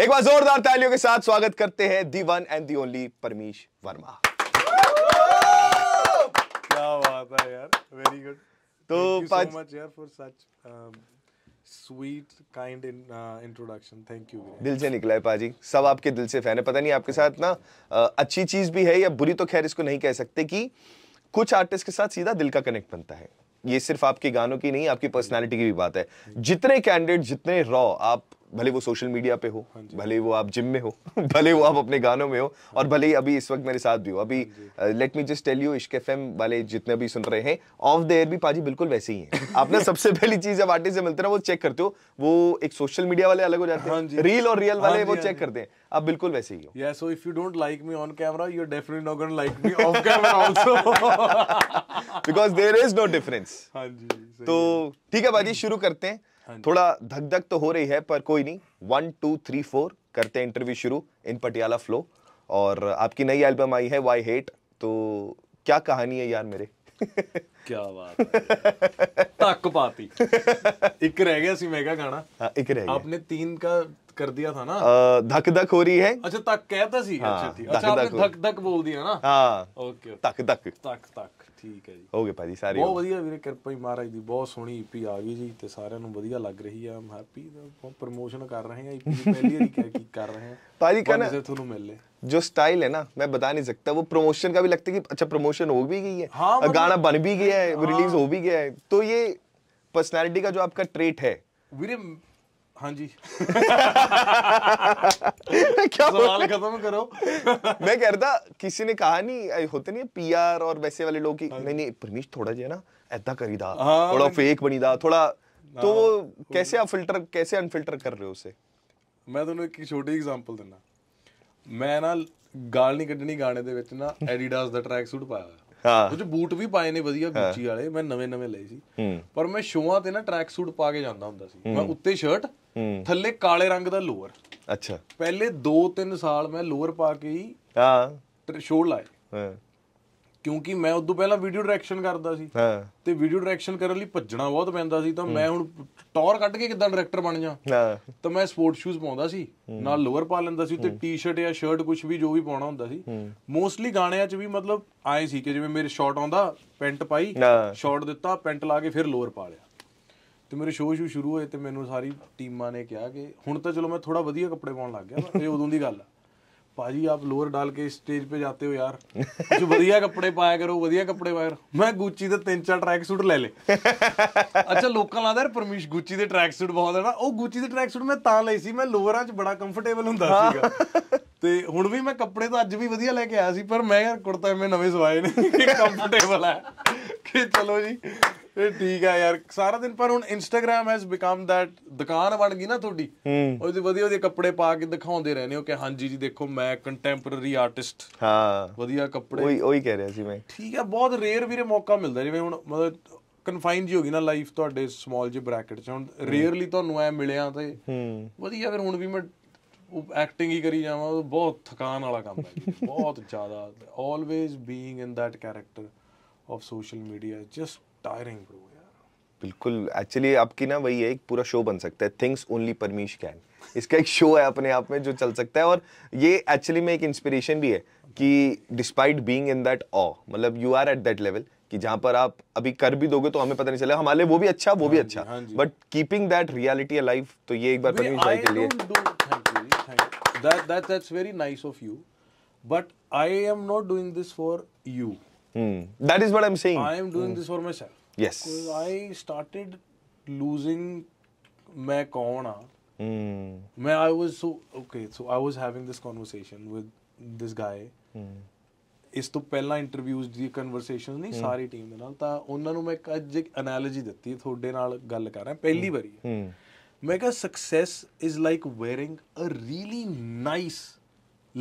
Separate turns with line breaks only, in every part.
एक बार जोरदार तालियों के साथ स्वागत करते हैं the one and the only Parmish Verma
क्या बात है यार वेरी गुड तो सो मच यार for such sweet kind introduction thank you दिल
से निकला है पाजी सब आपके दिल से फैन है पता नहीं आपके साथ ना uh, अच्छी चीज भी है या बुरी तो खैर इसको नहीं कह सकते कि कुछ आर्टिस्ट के साथ सीधा दिल का कनेक्ट बनता है ये सिर्फ आपके गानों की नहीं आपकी पर्सनालिटी की भी बात है जितने कैंडिडेट जितने रॉ आप भले वो सोशल मीडिया पे हो हाँ भले वो आप जिम में हो भले वो आप अपने गानों में हो और भले ही अभी इस वक्त मेरे साथ भी हो अभी let me just tell you Ishq F वाले जितने भी सुन रहे हैं ऑफ द एयर भी पाजी बिल्कुल वैसे ही है आप ना सबसे पहली चीज जब आर्टिस्ट से मिलते ना वो चेक करते हो वो एक सोशल मीडिया वाले अलग हो जाते हैं रील हाँ और रियल वाले हाँ वो चेक करते हैं आप बिल्कुल वैसे ही हो
या so if you don't like me on camera you definitely not gonna like me off
camera also because there is no difference
हां जी तो ठीक है
भाजी शुरू करते हैं हाँ थोड़ा धक धक तो हो रही है पर कोई नहीं वन टू थ्री फोर करते हैं इंटरव्यू शुरू इन पटियाला फ्लो और आपकी नई एल्बम आई है वाई हेट तो
क्या कहानी है
यार मेरे
क्या बात है तक पाती एक रह गया सी मेगा गाना
हाँ, एक रह गया आपने
तीन का कर दिया था ना आ,
धक धक हो रही है
अच्छा तक कहता सी हाँ, अच्छा, अच्छा धक धक बोल दिया ना हाँ ओके तक तक तक तक ਠੀਕ ਹੈ ਜੀ ਹੋ ਗਏ ਭਾਜੀ ਸਾਰੇ ਬਹੁਤ ਵਧੀਆ ਵੀਰੇ ਕਿਰਪਾ ਹੀ ਮਹਾਰਾਜ ਦੀ ਬਹੁਤ ਸੋਹਣੀ ਈਪੀ ਆ ਗਈ ਜੀ ਤੇ ਸਾਰਿਆਂ ਨੂੰ ਵਧੀਆ ਲੱਗ ਰਹੀ ਆ ਆਮ ਹੈਪੀ ਬਹੁਤ ਪ੍ਰੋਮੋਸ਼ਨ ਕਰ ਰਹੇ ਆ ਈਪੀ ਪਹਿਲੀ ਵਾਰੀ ਕੀ ਕਰ
ਰਹੇ ਆ ਭਾਜੀ ਕਹਿੰਦੇ ਸਿਰ ਤੁਹਾਨੂੰ ਮਿਲ ਲੇ जो स्टाइल है ना मैं बता नहीं सकता वो प्रमोशन का भी लगता है कि अच्छा प्रमोशन हो भी गई है हाँ, गाना बन भी गया है हाँ, रिलीज हो भी गया है तो ये पर्सनालिटी का जो आपका ट्रेट है हाँ जी क्या सवाल खत्म करो मैं कह रहा था किसी ने कहा नहीं होते नहीं पीआर और वैसे वाले लोग की हाँ नहीं नहीं प्रमीश थोड़ा जो ना ऐदा करीदा हाँ, थोड़ा फेक बनी दा थोड़ा हाँ,
तो
कैसे आप फिल्टर कैसे अनफिल्टर कर रहे हो उसे मैं ਤੁਹਾਨੂੰ ਇੱਕ ਛੋਟੀ ਐਗਜ਼ਾਮਪਲ ਦਿੰਦਾ ਮੈਂ ਨਾ ਗਾਲ ਨਹੀਂ ਕੱਢਣੀ ਗਾਣੇ ਦੇ ਵਿੱਚ ਨਾ ਐਡੀਡਾਸ ਦਾ ਟਰੈਕ ਸੂਟ ਪਾਇਆ ਹਾਂ ਉਹ ਜੋ ਬੂਟ ਵੀ ਪਾਏ ਨੇ ਵਧੀਆ ਗੁੱਚੀ ਵਾਲੇ ਮੈਂ ਨਵੇਂ ਨਵੇਂ ਲਏ ਸੀ ਪਰ ਮੈਂ ਸ਼ੋਆਂ ਤੇ ਨਾ ਟਰੈਕ ਸੂਟ ਪਾ ਕੇ ਜਾਂਦਾ ਹੁੰਦਾ ਸੀ ਮੈਂ ਉੱਤੇ ਸ਼ਰਟ ਥੱਲੇ ਕਾਲੇ ਰੰਗ ਦਾ ਲੋਅਰ ਅੱਛਾ ਪਹਿਲੇ 2-3 ਸਾਲ ਮੈਂ ਲੋਅਰ ਪਾ ਕੇ ਹੀ ਹਾਂ ਸ਼ੋਅ ਲਾਇਆ ਹਾਂ ਕਿਉਂਕਿ ਮੈਂ ਉਦੋਂ ਪਹਿਲਾਂ ਵੀਡੀਓ ਡਾਇਰੈਕਸ਼ਨ ਕਰਦਾ ਸੀ ਹਾਂ ਤੇ ਵੀਡੀਓ ਡਾਇਰੈਕਸ਼ਨ ਕਰਨ ਲਈ ਭੱਜਣਾ ਬਹੁਤ ਪੈਂਦਾ ਸੀ ਤਾਂ ਮੈਂ ਹੁਣ ਟੌਰ ਕੱਢ ਕੇ ਕਿਦਾਂ ਡਾਇਰੈਕਟਰ ਬਣ ਜਾ ਹਾਂ ਤਾਂ ਮੈਂ ਸਪੋਰਟ ਸ਼ੂਜ਼ ਪਾਉਂਦਾ ਸੀ ਨਾਲ ਲੋਅਰ ਪਾ ਲੈਂਦਾ ਸੀ ਤੇ ਟੀ-ਸ਼ਰਟ ਜਾਂ ਸ਼ਰਟ ਕੁਝ ਵੀ ਜੋ ਵੀ ਪਾਉਣਾ ਹੁੰਦਾ ਸੀ ਮੋਸਟਲੀ ਗਾਣਿਆਂ 'ਚ ਵੀ ਮਤਲਬ ਆਏ ਸੀ ਕਿ ਜਿਵੇਂ ਮੇਰੇ ਸ਼ਾਰਟ ਆਉਂਦਾ ਪੈਂਟ ਪਾਈ ਸ਼ਾਰਟ ਦਿੱਤਾ ਪੈਂਟ ਲਾ ਕੇ ਫਿਰ ਲੋਅਰ ਪਾ ਲਿਆ ਤੇ ਮੇਰੇ ਸ਼ੋਅ ਸ਼ੂ ਸ਼ੁਰੂ ਹੋਏ ਤੇ ਮੈਨੂੰ ਸਾਰੀ ਟੀਮਾਂ ਨੇ ਕਿਹਾ ਕਿ ਹੁਣ ਤਾਂ ਚਲੋ ਮੈਂ ਥੋੜਾ ਵਧੀਆ ਕੱਪੜੇ ਪਾਉਣ ਲੱਗ ਗਿਆ ਪਰ ਇਹ ਉਦੋਂ ਦੀ ਗੱਲ ਆ भाजी ਆਪ ਲੋਅਰ ਡਾਲ ਕੇ ਸਟੇਜ ਤੇ ਜਾਂਦੇ ਹੋ ਯਾਰ कुछ ਵਧੀਆ ਕੱਪੜੇ ਪਾਇਆ ਕਰੋ ਵਧੀਆ ਕੱਪੜੇ ਪਾਇਆ ਮੈਂ ਗੁੱਚੀ ਦੇ ਤਿੰਨ ਚਾਰ ਟਰੈਕ ਸੂਟ ਲੈ ਲੇ ਅੱਛਾ ਲੋਕਾਂ ਲਾਦਾ ਯਾਰ ਪਰਮੇਸ਼ ਗੁੱਚੀ ਦੇ ਟਰੈਕ ਸੂਟ ਬਹੁਤ ਹੈ ਨਾ ਉਹ ਗੁੱਚੀ ਦੇ ਟਰੈਕ ਸੂਟ ਮੈਂ ਤਾਂ ਲਈ ਸੀ ਮੈਂ ਲੋਅਰਾਂ 'ਚ ਬੜਾ ਕੰਫਰਟੇਬਲ ਹੁੰਦਾ ਸੀਗਾ ਤੇ ਹੁਣ ਵੀ ਮੈਂ ਕੱਪੜੇ ਤਾਂ ਅੱਜ ਵੀ ਵਧੀਆ ਲੈ ਕੇ ਆਇਆ ਸੀ ਪਰ ਮੈਂ ਯਾਰ ਕੁੜਤਾ ਮੈਂ ਨਵੇਂ ਸਵਾਏ ਨੇ ਕੰਫਰਟੇਬਲ ਹੈ ਕਿ ਚਲੋ ਜੀ ਇਹ ਠੀਕ ਆ ਯਾਰ ਸਾਰਾ ਦਿਨ ਪਰ ਹੁਣ ਇੰਸਟਾਗ੍ਰam ਹੈਜ਼ ਬਿਕਮ ਦੈਟ ਦੁਕਾਨ ਬਣ ਗਈ ਨਾ ਤੁਹਾਡੀ ਉਹਦੇ ਵਧੀਆ ਵਧੀਆ ਕੱਪੜੇ ਪਾ ਕੇ ਦਿਖਾਉਂਦੇ ਰਹਿੰਦੇ ਹੋ ਕਿ ਹਾਂਜੀ ਜੀ ਦੇਖੋ ਮੈਂ ਕੰਟੈਂਪੋਰਰੀ ਆਰਟਿਸਟ ਹਾਂ ਵਧੀਆ ਕੱਪੜੇ ਉਹੀ ਉਹੀ ਕਹਿ ਰਿਹਾ ਸੀ ਮੈਂ ਠੀਕ ਆ ਬਹੁਤ ਰੇਅਰ ਵੀਰੇ ਮੌਕਾ ਮਿਲਦਾ ਜਿਵੇਂ ਹੁਣ ਮਤਲਬ ਕਨਫਾਈਨ ਜੀ ਹੋ ਗਈ ਨਾ ਲਾਈਫ ਤੁਹਾਡੇ ਸਮਾਲ ਜੀ ਬ੍ਰੈਕਟ 'ਚ ਹੁਣ ਰੇਅਰਲੀ ਤੁਹਾਨੂੰ ਐ ਮਿਲਿਆ ਤੇ ਵਧੀਆ ਫਿਰ ਹੁਣ ਵੀ ਮੈਂ ਐਕਟਿੰਗ ਹੀ ਕਰੀ ਜਾਵਾਂ ਉਹ ਬਹੁਤ ਥਕਾਨ ਵਾਲਾ ਕੰਮ ਹੈ ਬਹੁਤ ਜ਼ਿਆਦਾ always being in that character of social media just tiring bro यार
बिल्कुल एक्चुअली आपकी ना वही है एक पूरा शो बन सकता है थिंग्स ओनली परमीश कैन इसका एक शो है अपने आप में जो चल सकता है और ये एक्चुअली में एक इंस्पिरेशन भी है कि despite being in that uh मतलब you are at that level कि जहां पर आप अभी कर भी दोगे तो हमें पता नहीं चलेगा हमारे वो भी अच्छा वो भी हाँ अच्छा but keeping that reality alive तो ये एक बार परमीश भाई के लिए
that that's very nice of you but I am not doing this for you Hmm. That is what I'm saying. I am doing hmm. this for myself. Yes. Because I started losing corner. Hmm. Uh I was so okay. So I was having this conversation with this guy. Hmm. ਇਸ ਤੋਂ ਪਹਿਲਾਂ interviews ਦੀ conversation ਨਹੀਂ ਸਾਰੀ team ਦੇ ਨਾਲ ਤਾਂ ਉਹਨਾਂ ਨੂੰ ਮੈਂ ਇੱਕ ਅੱਜ ਇੱਕ ਅਨਾਲੋਜੀ ਦਿੱਤੀ ਤੁਹਾਡੇ ਨਾਲ ਗੱਲ ਕਰ ਰਿਹਾ ਪਹਿਲੀ ਵਾਰੀ ਮੈਂ ਕਿਹਾ success is like wearing a really nice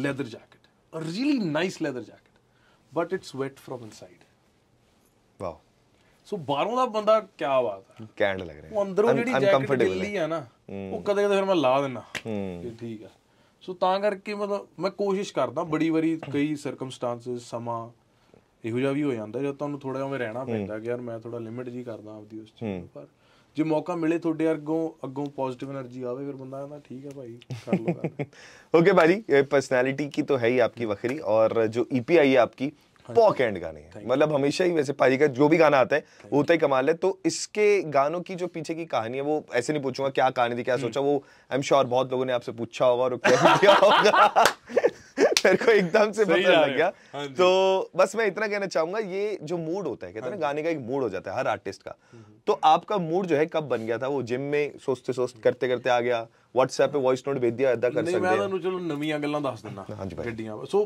leather jacket a really nice leather jacket but it's wet from inside wow so ਬਾਹਰੋਂ ਦਾ ਬੰਦਾ ਕੀ ਬਾਤ
ਹੈ ਕੈਂਡ ਲੱਗ ਰਿਹਾ ਉਹ ਅੰਦਰੋਂ ਜਿਹੜੀ ਜੈਕਟ ਢਿੱਲੀ ਆ ਨਾ ਉਹ
ਕਦੇ ਕਦੇ ਫਿਰ ਮੈਂ ਲਾ ਦਿੰਨਾ ਹੂੰ ਠੀਕ ਆ ਸੋ ਤਾਂ ਕਰਕੇ ਮਤਲਬ ਮੈਂ ਕੋਸ਼ਿਸ਼ ਕਰਦਾ ਬੜੀ ਵਾਰੀ ਕਈ ਸਰਕਮਸਟੈਂਸਸ ਸਮਾਂ ਇਹੋ ਜਿਹਾ ਵੀ ਹੋ ਜਾਂਦਾ ਜਦ ਤੁਹਾਨੂੰ ਥੋੜਾ ਜਿਹਾ ਮੈਂ ਰਹਿਣਾ ਪੈਂਦਾ ਕਿ ਯਾਰ ਮੈਂ ਥੋੜਾ ਲਿਮਿਟ ਜੀ ਕਰਦਾ ਆਪਦੀ ਉਸ ਚੀਜ਼ ਨੂੰ ਪਰ ਜੇ ਮੌਕਾ ਮਿਲੇ ਤੁਹਾਡੇ ਅਰਗੋਂ ਅੱਗੋਂ ਪੋਜ਼ਿਟਿਵ એનર્ਜੀ ਆਵੇ ਫਿਰ ਬੰਦਾ ਕਹਿੰਦਾ ਠੀਕ ਹੈ ਭਾਈ ਕਰ ਲਓ
ओके भाई पर्सनालिटी की तो है ही आपकी वखरी और जो ईपी आई है आपकी पॉक गाने मतलब हमेशा ही वैसे पाजी का जो भी गाना आता है वो तो ही कमाल है तो इसके गानों की जो पीछे की कहानी है वो ऐसे नहीं पूछूंगा क्या कहानी थी क्या सोचा वो आई एम श्योर बहुत लोगों ने आपसे पूछा होगा और क्या होगा मेरे को एकदम से पता लग गया तो बस मैं इतना कहना चाहूंगा ये जो मूड होता है कहते हैं ना गाने का एक मूड हो जाता है हर आर्टिस्ट का तो आपका मूड जो है कब बन गया था वो जिम में सोचते सोचते करते करते आ गया व्हाट्सएप पे वॉइस ਵੌਇਸ ਨੋਟ ਭੇਜਿਆ ਐਦਾਂ ਕਰ ਸਕਦੇ ਮੈਂ ਤੁਹਾਨੂੰ
ਚਲੋ ਨਵੀਆਂ ਗੱਲਾਂ ਦੱਸ ਦਿੰਦਾ ਗੱਡੀਆਂ ਸੋ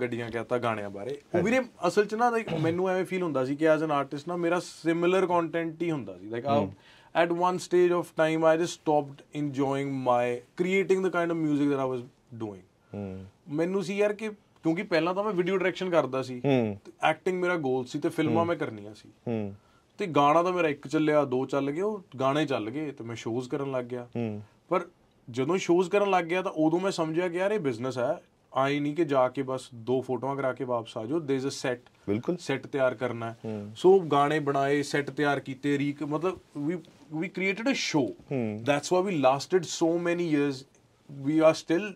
ਗੱਡੀਆਂ ਕਹਤਾ ਗਾਣਿਆਂ ਬਾਰੇ ਉਹ ਵੀਰੇ ਅਸਲ ਚ ਨਾ ਮੈਨੂੰ ਐਵੇਂ ਫੀਲ ਹੁੰਦਾ ਸੀ ਕਿ ਐਜ਼ ਐਨ ਆਰਟਿਸਟ ਨਾ ਮੇਰਾ ਸਿਮਿਲਰ ਕੰਟੈਂਟ ਹੀ ਹੁੰਦਾ ਸੀ like uh at one stage of time i just stopped enjoying my creating the kind of music that i was
doing mm.
ਮੈਨੂੰ ਸੀ ਯਾਰ ਕਿ ਕਿਉਂਕਿ ਪਹਿਲਾਂ ਤਾਂ ਮੈਂ ਵੀਡੀਓ ਡਾਇਰੈਕਸ਼ਨ ਕਰਦਾ ਸੀ ਐਕਟਿੰਗ ਮੇਰਾ ਗੋਲ ਸੀ ਤੇ ਫਿਲਮਾਂ ਮੈਂ ਕਰਨੀਆਂ ਸੀ ਤੇ ਗਾਣਾ ਤਾਂ ਮੇਰਾ ਇੱਕ ਚੱਲਿਆ ਦੋ ਚੱਲ ਗਏ ਉਹ ਗਾਣੇ ਚੱਲ ਗਏ ਤੇ ਮੈਂ ਸ਼ੋਜ਼ ਕਰਨ ਲੱਗ ਗਿਆ ਪਰ ਜਦੋਂ ਸ਼ੋਜ਼ ਕਰਨ ਲੱਗ ਗਿਆ ਤਾਂ ਉਦੋਂ ਮੈਂ ਸਮਝਿਆ ਕਿ ਯਾਰ ਇਹ ਬਿਜ਼ਨਸ ਹੈ ਆਈ ਨਹੀਂ ਕਿ ਜਾ ਕੇ ਬਸ ਦੋ ਫੋਟੋਆਂ ਕਰਾ ਕੇ ਵਾਪਸ ਆ ਜਾਓ ਦੇਰ ਇਜ਼ ਅ ਸੈਟ ਬਿਲਕੁਲ ਸੈਟ ਤਿਆਰ ਕਰਨਾ ਸੋ ਗਾਣੇ ਬਣਾਏ ਸੈਟ ਤਿਆਰ ਕੀਤੇ ਰੀਕ ਮਤਲਬ we we created a show that's why we lasted so many years we are still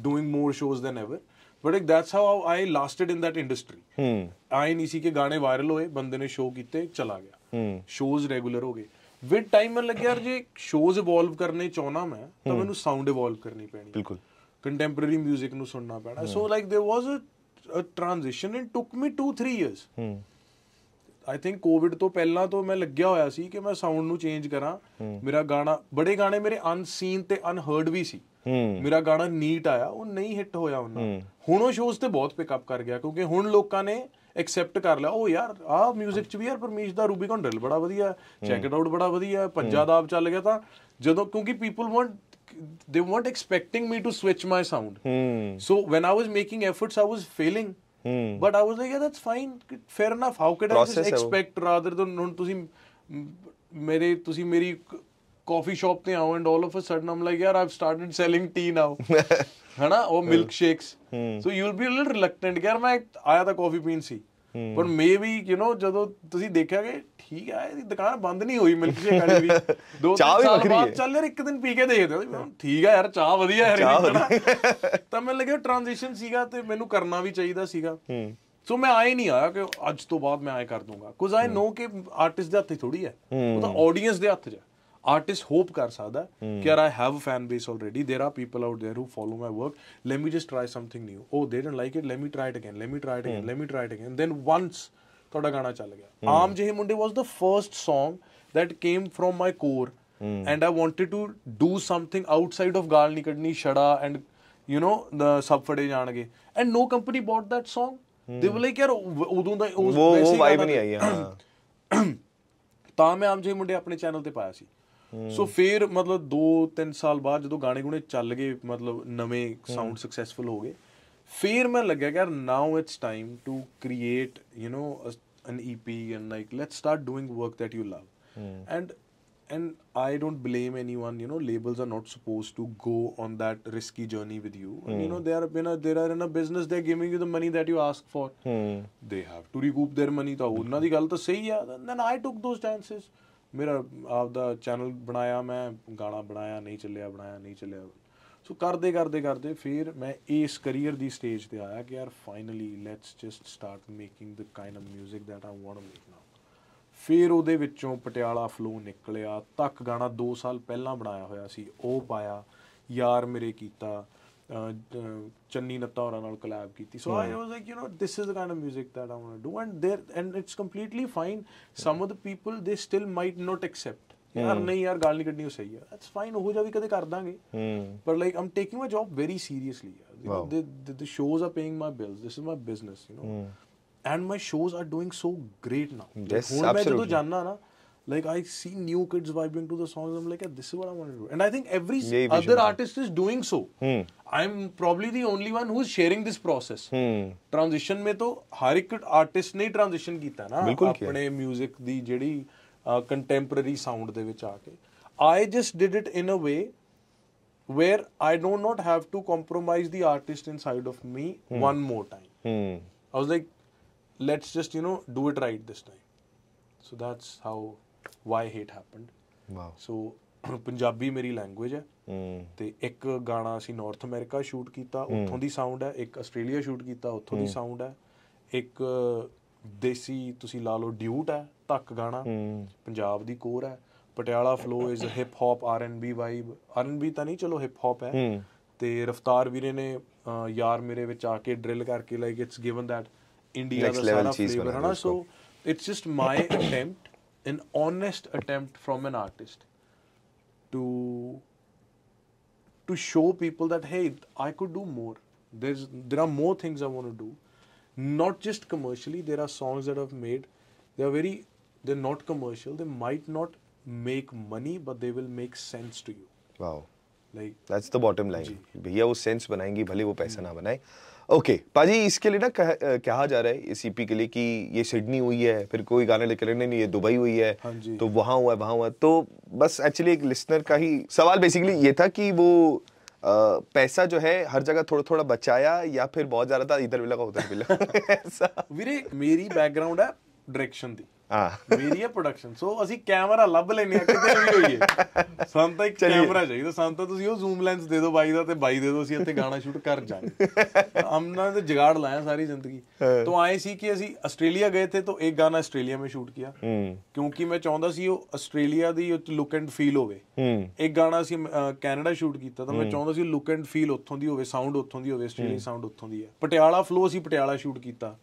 doing more shows than ever. But ਇੱਕ that's how I lasted in that industry hmm I ਨਹੀਂ ਸੀ ਕਿ ਗਾਣੇ viral ਹੋਏ ਬੰਦੇ ਨੇ show ਕੀਤੇ ਚਲਾ ਗਿਆ ਹਮ ਸ਼ੋਜ਼ ਰੈਗੂਲਰ ਹੋ ਗਏ ਵਿਦ ਟਾਈਮ ਮੈਂ ਲੱਗਿਆ ਜੇ ਸ਼ੋਜ਼ ਇਵੋਲਵ ਕਰਨੇ ਚਾਹਣਾ ਮੈਂ ਤਾਂ ਮੈਨੂੰ ਸਾਊਂਡ ਇਵੋਲਵ ਕਰਨੀ ਪੈਣੀ ਬਿਲਕੁਲ ਕੰਟੈਂਪੋਰਰੀ 뮤직 ਨੂੰ ਸੁਣਨਾ ਪੈਣਾ so like there was a transition it took me 2 3 years hmm I think covid ਤੋਂ ਪਹਿਲਾਂ ਤੋਂ ਮੈਂ ਲੱਗਿਆ ਹੋਇਆ ਸੀ ਕਿ ਮੈਂ ਸਾਊਂਡ ਨੂੰ ਚੇਂਜ ਕਰਾਂ ਮੇਰਾ ਗਾਣਾ ਬੜੇ ਗਾਣੇ ਮੇਰੇ ਅਨਸੀਨ ਤੇ ਅਨਹਰਡ ਵੀ ਸੀ ਮੇਰਾ ਗਾਣਾ ਨੀਟ ਆਇਆ ਉਹ ਨਹੀਂ ਹਿੱਟ ਹੋਇਆ ਉਹਨਾਂ ਹੁਣ ਉਹ ਸ਼ੋਜ਼ ਤੇ ਬਹੁਤ ਪਿਕ ਅਪ ਕਰ ਗਿਆ ਕਿਉਂਕਿ ਹੁਣ ਲੋਕਾਂ ਨੇ ਐਕਸੈਪਟ ਕਰ ਲਿਆ ਉਹ ਯਾਰ ਆ 뮤직 ਚ ਵੀ ਯਾਰ ਪਰਮੇਸ਼ ਦਾ ਰੂਬੀ ਡਰਲ ਬੜਾ ਵਧੀਆ ਚੈੱਕ ਇਟ ਆਊਟ ਬੜਾ ਵਧੀਆ ਪੰਜਾ ਦਾਬ ਚੱਲ ਗਿਆ ਤਾਂ ਜਦੋਂ ਕਿਉਂਕਿ people want they want expecting me to switch my sound so when I was making efforts I was failing but I was like yeah that's fine fair enough how can I expect rather than ਹੁਣ ਤੁਸੀਂ ਮੇਰੇ ਤੁਸੀਂ ਮੇਰੀ coffee shop ਤੇ ਆਉਂ and all of a sudden um like ਯਾਰ I've started selling tea now ਹਨਾ ਉਹ milk shakes so you will be a little ਰਿਲਕਟੈਂਟ ਯਾਰ ਮੈਂ ਆਇਆ ਤਾਂ ਕਾਫੀ ਪੀਣ ਸੀ ਪਰ ਮੇ ਵੀ ਯੂ نو ਜਦੋਂ ਤੁਸੀਂ ਦੇਖਿਆਗੇ ਠੀਕ ਆ ਇਹਦੀ ਦੁਕਾਨ ਬੰਦ ਨਹੀਂ ਹੋਈ ਮਿਲਕ ਸ਼ੇਕ ਵਾਲੀ ਵੀ ਦੋ ਚਾਹ ਵੀ ਵਖਰੀ ਹੈ ਚੱਲ ਯਾਰ ਇੱਕ ਦਿਨ ਪੀ ਕੇ ਦੇਖਦੇ ਹਾਂ ਠੀਕ ਆ ਯਾਰ ਚਾਹ ਵਧੀਆ ਹੈ ਯਾਰ ਤਾਂ ਮੈਨੂੰ ਲੱਗਿਆ ਟ੍ਰਾਂਜੀਸ਼ਨ ਸੀਗਾ ਤੇ ਮੈਨੂੰ ਕਰਨਾ ਵੀ ਚਾਹੀਦਾ ਸੀਗਾ ਸੋ ਮੈਂ ਆਏ ਨਹੀਂ ਆਇਆ ਕਿ ਅੱਜ ਤੋਂ ਬਾਅਦ ਮੈਂ ਆਏ ਕਰ ਦੂੰਗਾ ਕੁਝ ਆਈ ਨੋ ਕਿ ਆਰਟਿਸਟ ਦੇ ਹੱਥੇ ਥੋੜੀ ਹੈ ਉਹ ਤਾਂ ਆਡੀਅנס ਦੇ ਹੱਥ 'ਚ ਹੈ artist hope kar sakda mm. ki I have a fan base already there are people out there who follow my work let me just try something new oh they didn't like it let me try it again let me try it again mm. let me try it again then once ਤੁਹਾਡਾ ਗਾਣਾ ਚੱਲ ਗਿਆ ਆਮ ਜਿਹੇ ਮੁੰਡੇ was the first Song that came from my core mm. and i wanted to do something outside of gaal nikadni shada and you know the sub fade ਜਾਣਗੇ and no company bought that song they were like ਯਾਰ ਉਦੋਂ ਦਾ ਉਹ ਉਹ vibe ਨਹੀਂ ਆਈ ਹਾਂ ਤਾਂ ਮੈਂ ਆਮ ਜਿਹੇ ਮੁੰਡੇ ਆਪਣੇ ਚੈਨਲ ਤੇ ਪਾਇਆ ਸੀ ਸੋ ਫਿਰ ਮਤਲਬ 2-3 ਸਾਲ ਬਾਅਦ ਜਦੋਂ ਗਾਣੇ ਗੁਣੇ ਚੱਲ ਗਏ ਮਤਲਬ ਨਵੇਂ ਸਾਊਂਡ ਸਕਸੈਸਫੁਲ ਹੋ ਗਏ ਫਿਰ ਮੈਂ ਲੱਗਿਆ ਕਿ ਯਾਰ now it's time to create you know an EP and like let's start doing work that you love. Mm. And and I don't blame anyone. You know, labels are not supposed to go on that risky journey with you. Mm. And you know, they are in a they are in a business. They're giving you the money that you ask for. Mm. They have to recoup their money. So, mm-hmm. then I took those chances. ਮੇਰਾ ਆਪ ਦਾ channel ਬਣਾਇਆ ਮੈਂ ਗਾਣਾ ਬਣਾਇਆ ਨਹੀਂ ਚੱਲਿਆ ਬਣਾਇਆ ਨਹੀਂ ਚੱਲਿਆ ਸੋ ਕਰਦੇ ਕਰਦੇ ਕਰਦੇ ਫਿਰ ਮੈਂ ਇਸ ਕਰੀਅਰ ਦੀ ਸਟੇਜ ਤੇ ਆਇਆ ਕਿ ਯਾਰ finally let's just start making the kind of 뮤직 that I want to make now ਫਿਰ ਉਹਦੇ ਵਿੱਚੋਂ ਪਟਿਆਲਾ ਫਲੋ ਨਿਕਲਿਆ ਤੱਕ ਗਾਣਾ 2 ਸਾਲ ਪਹਿਲਾਂ ਬਣਾਇਆ ਹੋਇਆ ਸੀ ਉਹ ਪਾਇਆ ਯਾਰ ਮੇਰੇ ਕੀਤਾ ਚੰਨੀ ਨੱਤਾ ਹੋਰਾਂ ਨਾਲ ਕੋਲੈਬ ਕੀਤੀ so I was like you know this is the kind of 뮤직 that I want to do and there and it's completely fine some of the people they still might not accept ਯਾਰ ਨਹੀਂ ਯਾਰ ਗੱਲ ਨਹੀਂ ਕੱਢਣੀ ਉਹ ਸਹੀ ਆ it's fine ਹੋ ਜਾ ਵੀ ਕਦੇ ਕਰ ਦਾਂਗੇ ਪਰ like um taking my job very seriously ਯਾਰ the shows are paying my bills this is my business you know and my shows are doing so great now ਹੁਣ ਮੈਂ ਜਦੋਂ ਜਾਣਨਾ ਨਾ like I see new kids vibing to the songs. I'm like, yeah, this is what I want to do, and I think every Yay, other artist is doing so. Hmm. I'm probably the only one who's sharing this process. Hmm. Transition mein to har ek artist ne transition kita na apne music di jehdi contemporary sound de vich aake I just did it in a way where I do not have to compromise the artist inside of me hmm. one more time. Hmm. I was like, let's just you know do it right this time. So that's how why it happened wow so Punjabi ਮੇਰੀ language ਹੈ ਤੇ ਇੱਕ ਗਾਣਾ ਅਸੀਂ north America shoot ਕੀਤਾ ਉੱਥੋਂ ਦੀ sound ਹੈ ਇੱਕ ਆਸਟ੍ਰੇਲੀਆ ਸ਼ੂਟ ਕੀਤਾ ਉੱਥੋਂ ਦੀ ਸਾਊਂਡ ਹੈ ਇੱਕ ਦੇਸੀ ਤੁਸੀਂ ਲਾ ਲਓ ਡਿਊਟ ਹੈ ਤੱਕ ਗਾਣਾ ਪੰਜਾਬ ਦੀ ਕੋਰ ਹੈ Patiala flow is hip hop R N B vibe R N B ਤਾਂ ਨਹੀਂ ਚਲੋ ਹਿਪ ਹੌਪ ਹੈ ਤੇ ਰਫਤਾਰ ਵੀਰੇ ਨੇ ਯਾਰ ਮੇਰੇ ਵਿੱਚ ਆ ਕੇ ਡ੍ਰਿਲ ਕਰਕੇ like it's given that India ਦਾ ਸਾਰਾ ਫਲੇਵਰ ਹਨਾ so it's just my attempt an honest attempt from an artist to to show people that hey i could do more there's there are more things i want to do not just commercially there are songs that i've made they are very they're not commercial they might not make money but they will make sense to you
wow that's the bottom line भैया वो sense बनाएंगी भले वो पैसा ना बनाए okay okay, पाजी इसके लिए ना कह, कहा जा रहा है इस ईपी के लिए कि ये सिडनी हुई है फिर कोई गाने लेकर नहीं, नहीं ये दुबई हुई है हाँ तो वहां हुआ है वहां हुआ है तो बस एक्चुअली एक लिसनर का ही सवाल बेसिकली ये था कि वो आ, पैसा जो है हर जगह थोड़ा
थोड़ा बचाया या फिर बहुत ज़्यादा था इधर भी लगा उधर भी लगा मेरी बैकग्राउंड है डायरेक्शन थी ਹਾਂ ਮੇਰੀ ਹੈ ਪ੍ਰੋਡਕਸ਼ਨ ਸੋ ਅਸੀਂ ਕੈਮਰਾ ਲੱਭ ਲੈਨੇ ਆ ਕਿਤੇ ਵੀ ਹੋਈਏ ਸਾਨੂੰ ਤਾਂ ਇੱਕ ਕੈਮਰਾ ਚਾਹੀਦਾ ਸਾਨੂੰ ਤਾਂ ਤੁਸੀਂ ਉਹ ਜ਼ੂਮ ਲੈਂਸ ਦੇ ਦਿਓ ਬਾਈ ਦਾ ਤੇ ਬਾਈ ਦੇ ਦਿਓ ਅਸੀਂ ਇੱਥੇ ਗਾਣਾ ਸ਼ੂਟ ਕਰ ਜਾਾਂਗੇ ਅਮਨਾ ਤੇ ਜਗਾੜ ਲਾਇਆ ਸਾਰੀ ਜ਼ਿੰਦਗੀ ਤੋਂ ਆਏ ਸੀ ਕਿ ਅਸੀਂ ਆਸਟ੍ਰੇਲੀਆ ਗਏ ਤੇ ਤੋਂ ਇੱਕ ਗਾਣਾ ਆਸਟ੍ਰੇਲੀਆ ਮੇ ਸ਼ੂਟ ਕੀਤਾ ਕਿਉਂਕਿ ਮੈਂ ਚਾਹੁੰਦਾ ਸੀ ਉਹ ਆਸਟ੍ਰੇਲੀਆ ਦੀ ਲੁੱਕ ਐਂਡ ਫੀਲ ਹੋਵੇ ਇੱਕ ਗਾਣਾ ਅਸੀਂ ਕੈਨੇਡਾ ਸ਼ੂਟ ਕੀਤਾ ਤਾਂ ਮੈਂ ਚਾਹੁੰਦਾ ਸੀ ਲੁੱਕ ਐਂਡ ਫੀਲ ਉੱਥੋਂ ਦੀ ਹੋਵੇ ਸਾਊਂਡ ਉੱਥੋਂ ਦੀ ਹੋਵੇ ਆਸਟ੍ਰੇਲੀਆ ਸਾਊਂਡ ਉੱਥੋਂ ਦੀ ਹੈ ਪਟਿਆਲਾ ਫਲੋ ਅਸੀਂ ਪਟਿਆਲਾ ਸ਼ੂਟ ਕੀਤਾ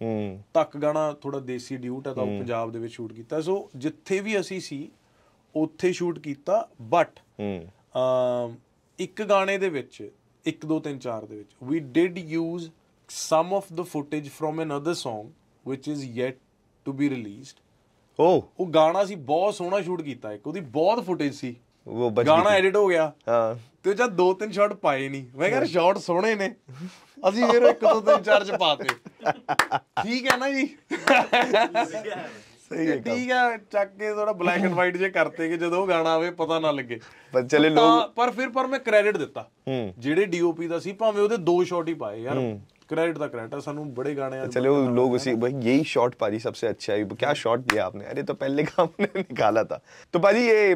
ਤੱਕ ਗਾਣਾ ਥੋੜਾ ਦੇਸੀ ਡਿਊਟ ਹੈ ਤਾਂ ਪੰਜਾਬ ਦੇ ਵਿੱਚ ਸ਼ੂਟ ਕੀਤਾ ਸੋ ਜਿੱਥੇ ਵੀ ਅਸੀਂ ਸੀ ਉੱਥੇ ਸ਼ੂਟ ਕੀਤਾ ਬਟ ਹਮ ਇੱਕ ਗਾਣੇ ਦੇ ਵਿੱਚ 1 2 3 4 ਦੇ ਵਿੱਚ we did use some of the footage from another Song which is yet to be released ਉਹ oh. ਉਹ ਗਾਣਾ ਸੀ ਬਹੁਤ ਸੋਹਣਾ ਸ਼ੂਟ ਕੀਤਾ ਇੱਕ ਉਹਦੀ ਬਹੁਤ ਫੁਟੇਜ ਸੀ ਉਹ ਗਾਣਾ ਐਡਿਟ ਹੋ ਗਿਆ ਹਾਂ ਤੇ ਜਦ ਦੋ ਤਿੰਨ ਸ਼ਾਟ ਪਾਏ ਨਹੀਂ ਮੈਂ ਕਹਿੰਦਾ ਸ਼ਾਟ ਸੋਹਣੇ ਨੇ ਅਸੀਂ ਫਿਰ ਇੱਕ ਦੋ ਤਿੰਨ ਚਾਰ ਚ ਪਾਤੇ ਠੀਕ ਹੈ ਨਾ ਜੀ ਸਹੀ ਹੈ ਠੀਕ ਹੈ ਚੱਕ ਕੇ ਥੋੜਾ ਬਲੈਕ ਐਂਡ ਵਾਈਟ ਜੇ ਕਰਤੇ ਕਿ ਜਦੋਂ ਉਹ ਗਾਣਾ ਆਵੇ ਪਤਾ ਨਾ ਲੱਗੇ ਪਰ ਚਲੇ ਲੋਕ ਪਰ ਫਿਰ ਪਰ ਮੈਂ ਕ੍ਰੈਡਿਟ ਦਿੱਤਾ ਜਿਹੜੇ ਡੀਓਪੀ ਦਾ ਸੀ ਭਾਵੇਂ ਉਹਦੇ ਦੋ ਸ਼ਾਟ ਹੀ ਪਾਏ ਯਾਰ ਕ੍ਰੈਡਿਟ ਦਾ ਕ੍ਰੈਡਿਟ ਸਾਨੂੰ ਬੜੇ ਗਾਣੇ ਆ ਚਲੇ
ਲੋਕ ਸੀ ਭਾਈ ਇਹੀ ਸ਼ਾਟ ਸਭ ਤੋਂ ਅੱਛਾ ਹੈ ਕਿਆ ਸ਼ਾਟ ਲਿਆ ਆਪਨੇ ਅਰੇ ਤਾਂ ਪਹਿਲੇ ਕਾ ਨੇ ਨਿਕਾਲਾ ਤਾਂ ਤਾਂ ਭਾਜੀ ਇਹ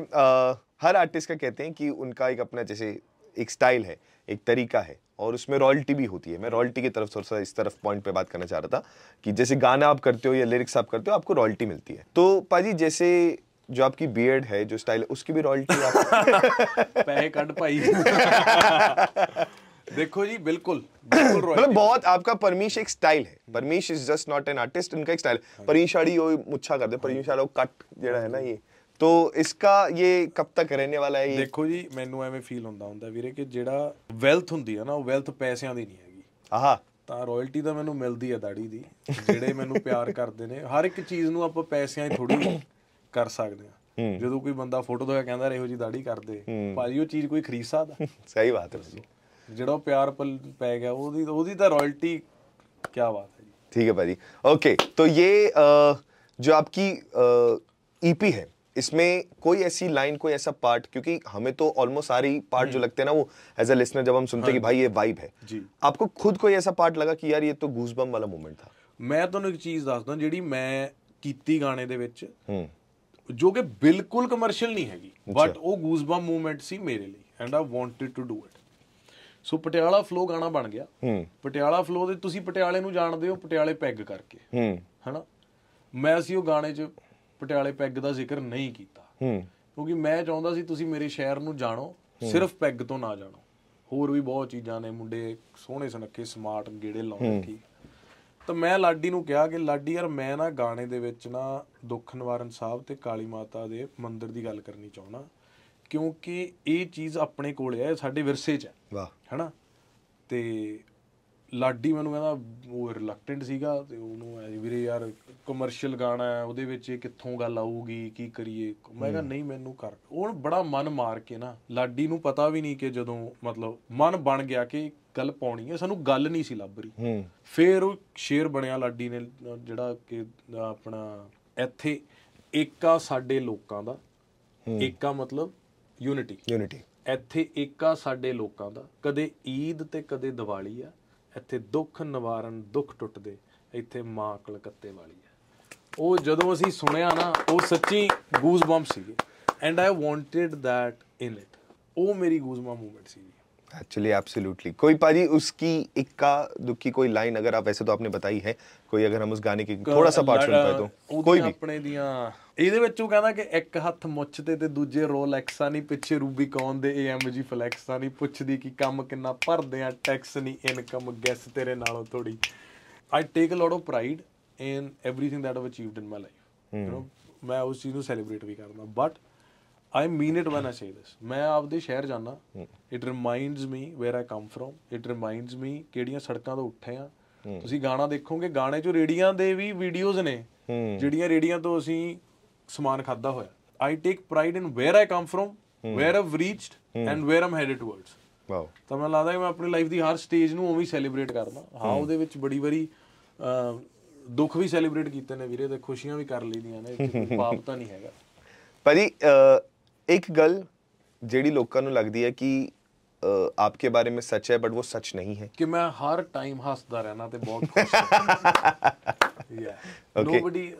ਹਰ ਆਰਟਿਸਟ ਦਾ ਕਹਤੇ ਹੈ ਕਿ ਉਨ੍ਹਾਂ ਦਾ ਇੱਕ ਆਪਣਾ ਜਿਵੇਂ ਇੱਕ ਸਟਾਈਲ ਹੈ ਇੱਕ ਤਰੀਕਾ ਹੈ और उसमें रॉयल्टी भी होती है मैं रॉयल्टी की तरफ थोड़ा सा इस तरफ पॉइंट पे बात करना चाह रहा था कि जैसे गाना आप करते हो या लिरिक्स आप करते हो आपको रॉयल्टी मिलती है तो पाजी जैसे जो आपकी बियर्ड है जो स्टाइल है उसकी भी रॉयल्टी
आप कट पाई
देखो जी बिल्कुल मतलब बहुत आपका परमीश एक स्टाइल है Parmish is just not an artist इनका एक स्टाइल परमीश आड़ी मुच्छा करते परमीश आड़ो कट जेड़ा है ना ये ਤੋ ਇਸਕਾ ਇਹ ਕਬ ਤੱਕ ਰਹਿਣੇ
ਵਾਲਾ ਹੈ ਦੇਖੋ ਜੀ ਮੈਨੂੰ ਐਵੇਂ ਫੀਲ ਹੁੰਦਾ ਹੁੰਦਾ ਵੀਰੇ ਕਿ ਜਿਹੜਾ ਵੈਲਥ ਹੁੰਦੀ ਹੈ ਨਾ ਉਹ ਵੈਲਥ ਪੈਸਿਆਂ ਦੀ ਨਹੀਂ ਹੈਗੀ ਆਹਾ ਤਾਂ ਰਾਇਲਟੀ ਤਾਂ ਮੈਨੂੰ ਮਿਲਦੀ ਹੈ ਦਾੜੀ ਦੀ ਜਿਹੜੇ ਮੈਨੂੰ ਪਿਆਰ ਕਰਦੇ ਨੇ ਹਰ ਇੱਕ ਚੀਜ਼ ਨੂੰ ਆਪਾਂ ਪੈਸਿਆਂ ਹੀ ਥੋੜੀ ਕਰ ਸਕਦੇ ਹਾਂ ਜਦੋਂ ਕੋਈ ਬੰਦਾ ਫੋਟੋ ਤੋਂ ਕਹਿੰਦਾ ਰਹੇ ਹੋ ਜੀ ਦਾੜੀ ਕਰਦੇ ਭਾਜੀ ਉਹ ਚੀਜ਼ ਕੋਈ ਖਰੀਦ ਸਕਦਾ ਸਹੀ ਬਾਤ ਹੈ ਜਿਹੜਾ ਪਿਆਰ ਪੈ ਗਿਆ ਉਹਦੀ ਉਹਦੀ ਤਾਂ ਰਾਇਲਟੀ ਕੀ ਬਾਤ ਹੈ ਜੀ
ਠੀਕ ਹੈ ਭਾਜੀ ਓਕੇ तो ਇਹ ਜੋ ਆਪਕੀ ਈਪੀ e ਹੈ इसमें कोई ऐसी लाइन कोई ऐसा पार्ट क्योंकि हमें तो ऑलमोस्ट सारी पार्ट जो लगते हैं ना वो एज अ लिसनर जब हम सुनते हैं हाँ। कि भाई ये वाइब है जी आपको
खुद कोई ऐसा पार्ट लगा ਕਿ ਯਾਰ ਇਹ ਤਾਂ ਗੂਸਬਮ ਵਾਲਾ ਮੂਮੈਂਟ ਥਾ ਮੈਂ ਤੁਹਾਨੂੰ ਇੱਕ ਚੀਜ਼ ਦੱਸਦਾ ਜਿਹੜੀ ਮੈਂ ਕੀਤੀ ਗਾਣੇ ਦੇ ਵਿੱਚ ਹੂੰ ਜੋ ਕਿ ਬਿਲਕੁਲ ਕਮਰਸ਼ੀਅਲ ਨਹੀਂ ਹੈਗੀ ਬਟ ਉਹ ਗੂਸਬਮ ਮੂਵਮੈਂਟ ਸੀ ਮੇਰੇ ਲਈ and I wanted to do it so Patiala flow ਗਾਣਾ ਬਣ ਗਿਆ ਹੂੰ ਪਟਿਆਲਾ ਫਲੋ ਦੇ ਤੁਸੀਂ ਪਟਿਆਲੇ ਨੂੰ ਜਾਣਦੇ ਹੋ ਪਟਿਆਲੇ ਪੈਗ ਕਰਕੇ ਹੂੰ ਹੈਨਾ ਮੈਂ ਸੀ ਉਹ ਗਾਣੇ 'ਚ ਪਟਿਆਲੇ ਪੈਗ ਦਾ ਜ਼ਿਕਰ ਨਹੀਂ ਕੀਤਾ ਹੂੰ ਕਿਉਂਕਿ ਮੈਂ ਚਾਹੁੰਦਾ ਸੀ ਤੁਸੀਂ ਮੇਰੇ ਸ਼ਹਿਰ ਨੂੰ ਜਾਣੋ ਸਿਰਫ ਪੈਗ ਤੋਂ ਨਾ ਜਾਣੋ ਹੋਰ ਵੀ ਬਹੁਤ ਚੀਜ਼ਾਂ ਨੇ ਮੁੰਡੇ ਸੋਹਣੇ ਸੁਨੱਖੇ ਸਮਾਰਟ ਗੇੜੇ ਲਾਉਂਦੇ ਠੀਕ ਤਾਂ ਮੈਂ ਲਾਡੀ ਨੂੰ ਕਿਹਾ ਕਿ ਲਾਡੀ ਯਾਰ ਮੈਂ ਨਾ ਗਾਣੇ ਦੇ ਵਿੱਚ ਨਾ ਦੁਖਨਵਾਰਨ ਸਾਹਿਬ ਤੇ ਕਾਲੀ ਮਾਤਾ ਦੇ ਮੰਦਿਰ ਦੀ ਗੱਲ ਕਰਨੀ ਚਾਹਣਾ ਕਿਉਂਕਿ ਇਹ ਚੀਜ਼ ਆਪਣੇ ਕੋਲ ਹੈ ਸਾਡੇ ਵਿਰਸੇ 'ਚ ਹੈ ਵਾਹ ਹੈਨਾ ਤੇ ਲਾਡੀ ਮੈਨੂੰ ਕਹਿੰਦਾ ਉਹ ਰਿਲੈਕਟੈਂਟ ਸੀਗਾ ਤੇ ਉਹਨੂੰ ਐ ਵੀਰੇ ਯਾਰ ਕਮਰਸ਼ੀਅਲ ਗਾਣਾ ਹੈ ਉਹਦੇ ਵਿੱਚ ਇਹ ਕਿੱਥੋਂ ਗੱਲ ਆਊਗੀ ਕੀ ਕਰੀਏ ਮੈਂ ਕਹਿੰਦਾ ਨਹੀਂ ਮੈਨੂੰ ਕਰ ਉਹ ਬੜਾ ਮਨ ਮਾਰ ਕੇ ਨਾ ਲਾਡੀ ਨੂੰ ਪਤਾ ਵੀ ਨਹੀਂ ਕਿ ਜਦੋਂ ਮਤਲਬ ਮਨ ਬਣ ਗਿਆ ਕਿ ਗੱਲ ਪਾਉਣੀ ਹੈ ਸਾਨੂੰ ਗੱਲ ਨਹੀਂ ਸੀ ਲੱਭ ਰਹੀ ਫੇਰ ਉਹ ਸ਼ੇਰ ਬਣਿਆ ਲਾਡੀ ਨੇ ਜਿਹੜਾ ਕਿ ਆਪਣਾ ਇੱਥੇ ਏਕਾ ਸਾਡੇ ਲੋਕਾਂ ਦਾ ਏਕਾ ਮਤਲਬ ਯੂਨਿਟੀ ਯੂਨਿਟੀ ਇੱਥੇ ਏਕਾ ਸਾਡੇ ਲੋਕਾਂ ਦਾ ਕਦੇ ਈਦ ਤੇ ਕਦੇ ਦੀਵਾਲੀ ਆ ਇੱਥੇ ਦੁੱਖ ਨਿਵਾਰਨ ਦੁੱਖ ਟੁੱਟਦੇ ਇੱਥੇ ਮਾਂ ਕਲਕੱਤੇ ਵਾਲੀ ਹੈ ਉਹ ਜਦੋਂ ਅਸੀਂ ਸੁਣਿਆ ਨਾ ਉਹ ਸੱਚੀ ਗੂਜ਼ ਬੰਪ ਸੀਗੇ and I wanted that in it ਉਹ ਮੇਰੀ ਗੂਜ਼ਮਾ ਬੰਪ ਮੂਵਮੈਂਟ ਸੀ
एक्चुअली एब्सोल्युटली कोई पाजी उसकी इक्का ਦੁੱਖੀ कोई लाइन अगर आप वैसे तो आपने बताई है ਕੋਈ ਅਗਰ ਹਮ ਉਸ ਗਾਣੇ ਕੀ ਥੋੜਾ ਸਾ ਪਾਰਟ ਸੁਣ ਪਾਏ ਤੋ ਕੋਈ ਵੀ ਆਪਣੇ
ਦੀਆਂ ਇਹਦੇ ਵਿੱਚ ਉਹ ਕਹਿੰਦਾ ਕਿ ਇੱਕ ਹੱਥ ਮੁੱਛ ਤੇ ਤੇ ਦੂਜੇ ਰੋਲੈਕਸਾਂ ਨਹੀਂ ਪਿੱਛੇ ਰੂਬੀਕੌਨ ਦੇ ਏਐਮਜੀ ਫਲੈਕਸਾਂ ਨਹੀਂ ਪੁੱਛਦੀ ਕਿ ਕੰਮ ਕਿੰਨਾ ਭਰਦੇ ਆ ਟੈਕਸ ਨਹੀਂ ਇਨਕਮ ਗੈਸ ਤੇਰੇ ਨਾਲੋਂ ਥੋੜੀ I take a lot of pride in everything that I've achieved in my life you know ਮੈਂ ਉਸ ਚੀਜ਼ ਨੂੰ ਸੈਲੀਬ੍ਰੇਟ ਵੀ ਕਰਦਾ but I mean it when I say ਦਿਸ ਮੈਂ ਆਪਦੇ ਸ਼ਹਿਰ ਜਾਣਾ it ਰਿਮਾਈਂਡਸ me wear I come firm it ਰਿਮਾਈਂਡਸ ਮੀ ਕਿਹੜੀਆਂ ਸੜਕਾਂ ਤੋਂ ਉੱਠੇ ਆ ਤੁਸੀਂ ਗਾਣਾ ਦੇਖੋਗੇ ਗਾਣੇ 'ਚ ਰੇਡੀਆਂ ਦੇ ਵੀ ਵੀਡੀਓਜ਼ ਨੇ ਜਿਹੜੀਆਂ ਰੇਡੀਆਂ ਤੋਂ ਅਸੀਂ ਸਮਾਨ ਖਾਦਾ ਹੋਇਆ ਆਈ ਟੇਕ pride in where I come from where I've reached and where I'm headed towards wow ਤਾਂ ਮੈਨੂੰ ਲੱਗਦਾ ਕਿ ਮੈਂ ਆਪਣੀ ਲਾਈਫ ਦੀ ਹਰ ਸਟੇਜ ਨੂੰ ਉਵੇਂ ਸੈਲੀਬ੍ਰੇਟ ਕਰਦਾ ਹਾਂ ਉਹਦੇ ਵਿੱਚ ਬੜੀ ਵਾਰੀ ਦੁੱਖ ਵੀ ਸੈਲੀਬ੍ਰੇਟ ਕੀਤੇ ਨੇ ਵੀਰੇ ਤੇ ਖੁਸ਼ੀਆਂ ਵੀ ਕਰ ਲਈਆਂ ਨੇ ਪਾਪ ਤਾਂ ਨਹੀਂ ਹੈਗਾ
ਭਾਜੀ ਇੱਕ ਗੱਲ ਜਿਹੜੀ ਲੋਕਾਂ ਨੂੰ ਲੱਗਦੀ ਹੈ ਕਿ ਆਪਕੇ ਬਾਰੇ ਮੇ ਸੱਚ ਹੈ ਬਟ ਉਹ ਸੱਚ ਨਹੀਂ ਹੈ
ਕਿ ਮੈਂ ਹਰ ਟਾਈਮ ਹੱਸਦਾ ਰਹਿਣਾ ਤੇ ਬਹੁਤ ਖੁਸ਼ ਹਾਂ yeah nobody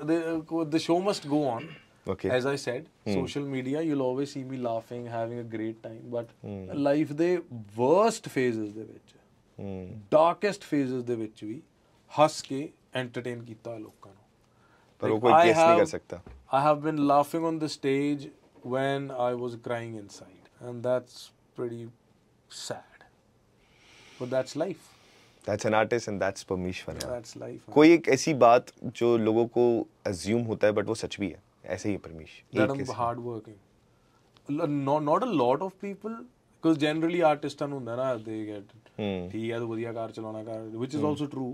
the show must go on okay as I said social media you will always see me laughing having a great time but life ਦੇ ਵਰਸਟ ਫੇਜ਼ਸ ਦੇ ਵਿੱਚ ਹਮ ਡਾਰਕੈਸਟ ਫੇਜ਼ਸ ਦੇ ਵਿੱਚ ਵੀ ਹੱਸ ਕੇ ਐਂਟਰਟੇਨ ਕੀਤਾ ਲੋਕਾਂ ਨੂੰ ਪਰ ਉਹ ਕੋਈ ਗੈਸ ਨਹੀਂ ਕਰ ਸਕਦਾ I have been laughing on the stage when I was crying inside. And that's pretty sad. But that's life.
That's an artist and that's Parmeshwar. That's life. कोई एक ऐसी बात जो लोगों को assume होता है but वो सच भी है ऐसे ही Paramesh that I'm
hard working not not a lot of people because generally artists ਨੂੰ ਹੁੰਦਾ ਨਾ they get ਠੀਕ ਹੈ ਤੂੰ ਵਧੀਆ ਕਾਰ ਚਲਾਉਣਾ car which is hmm. also true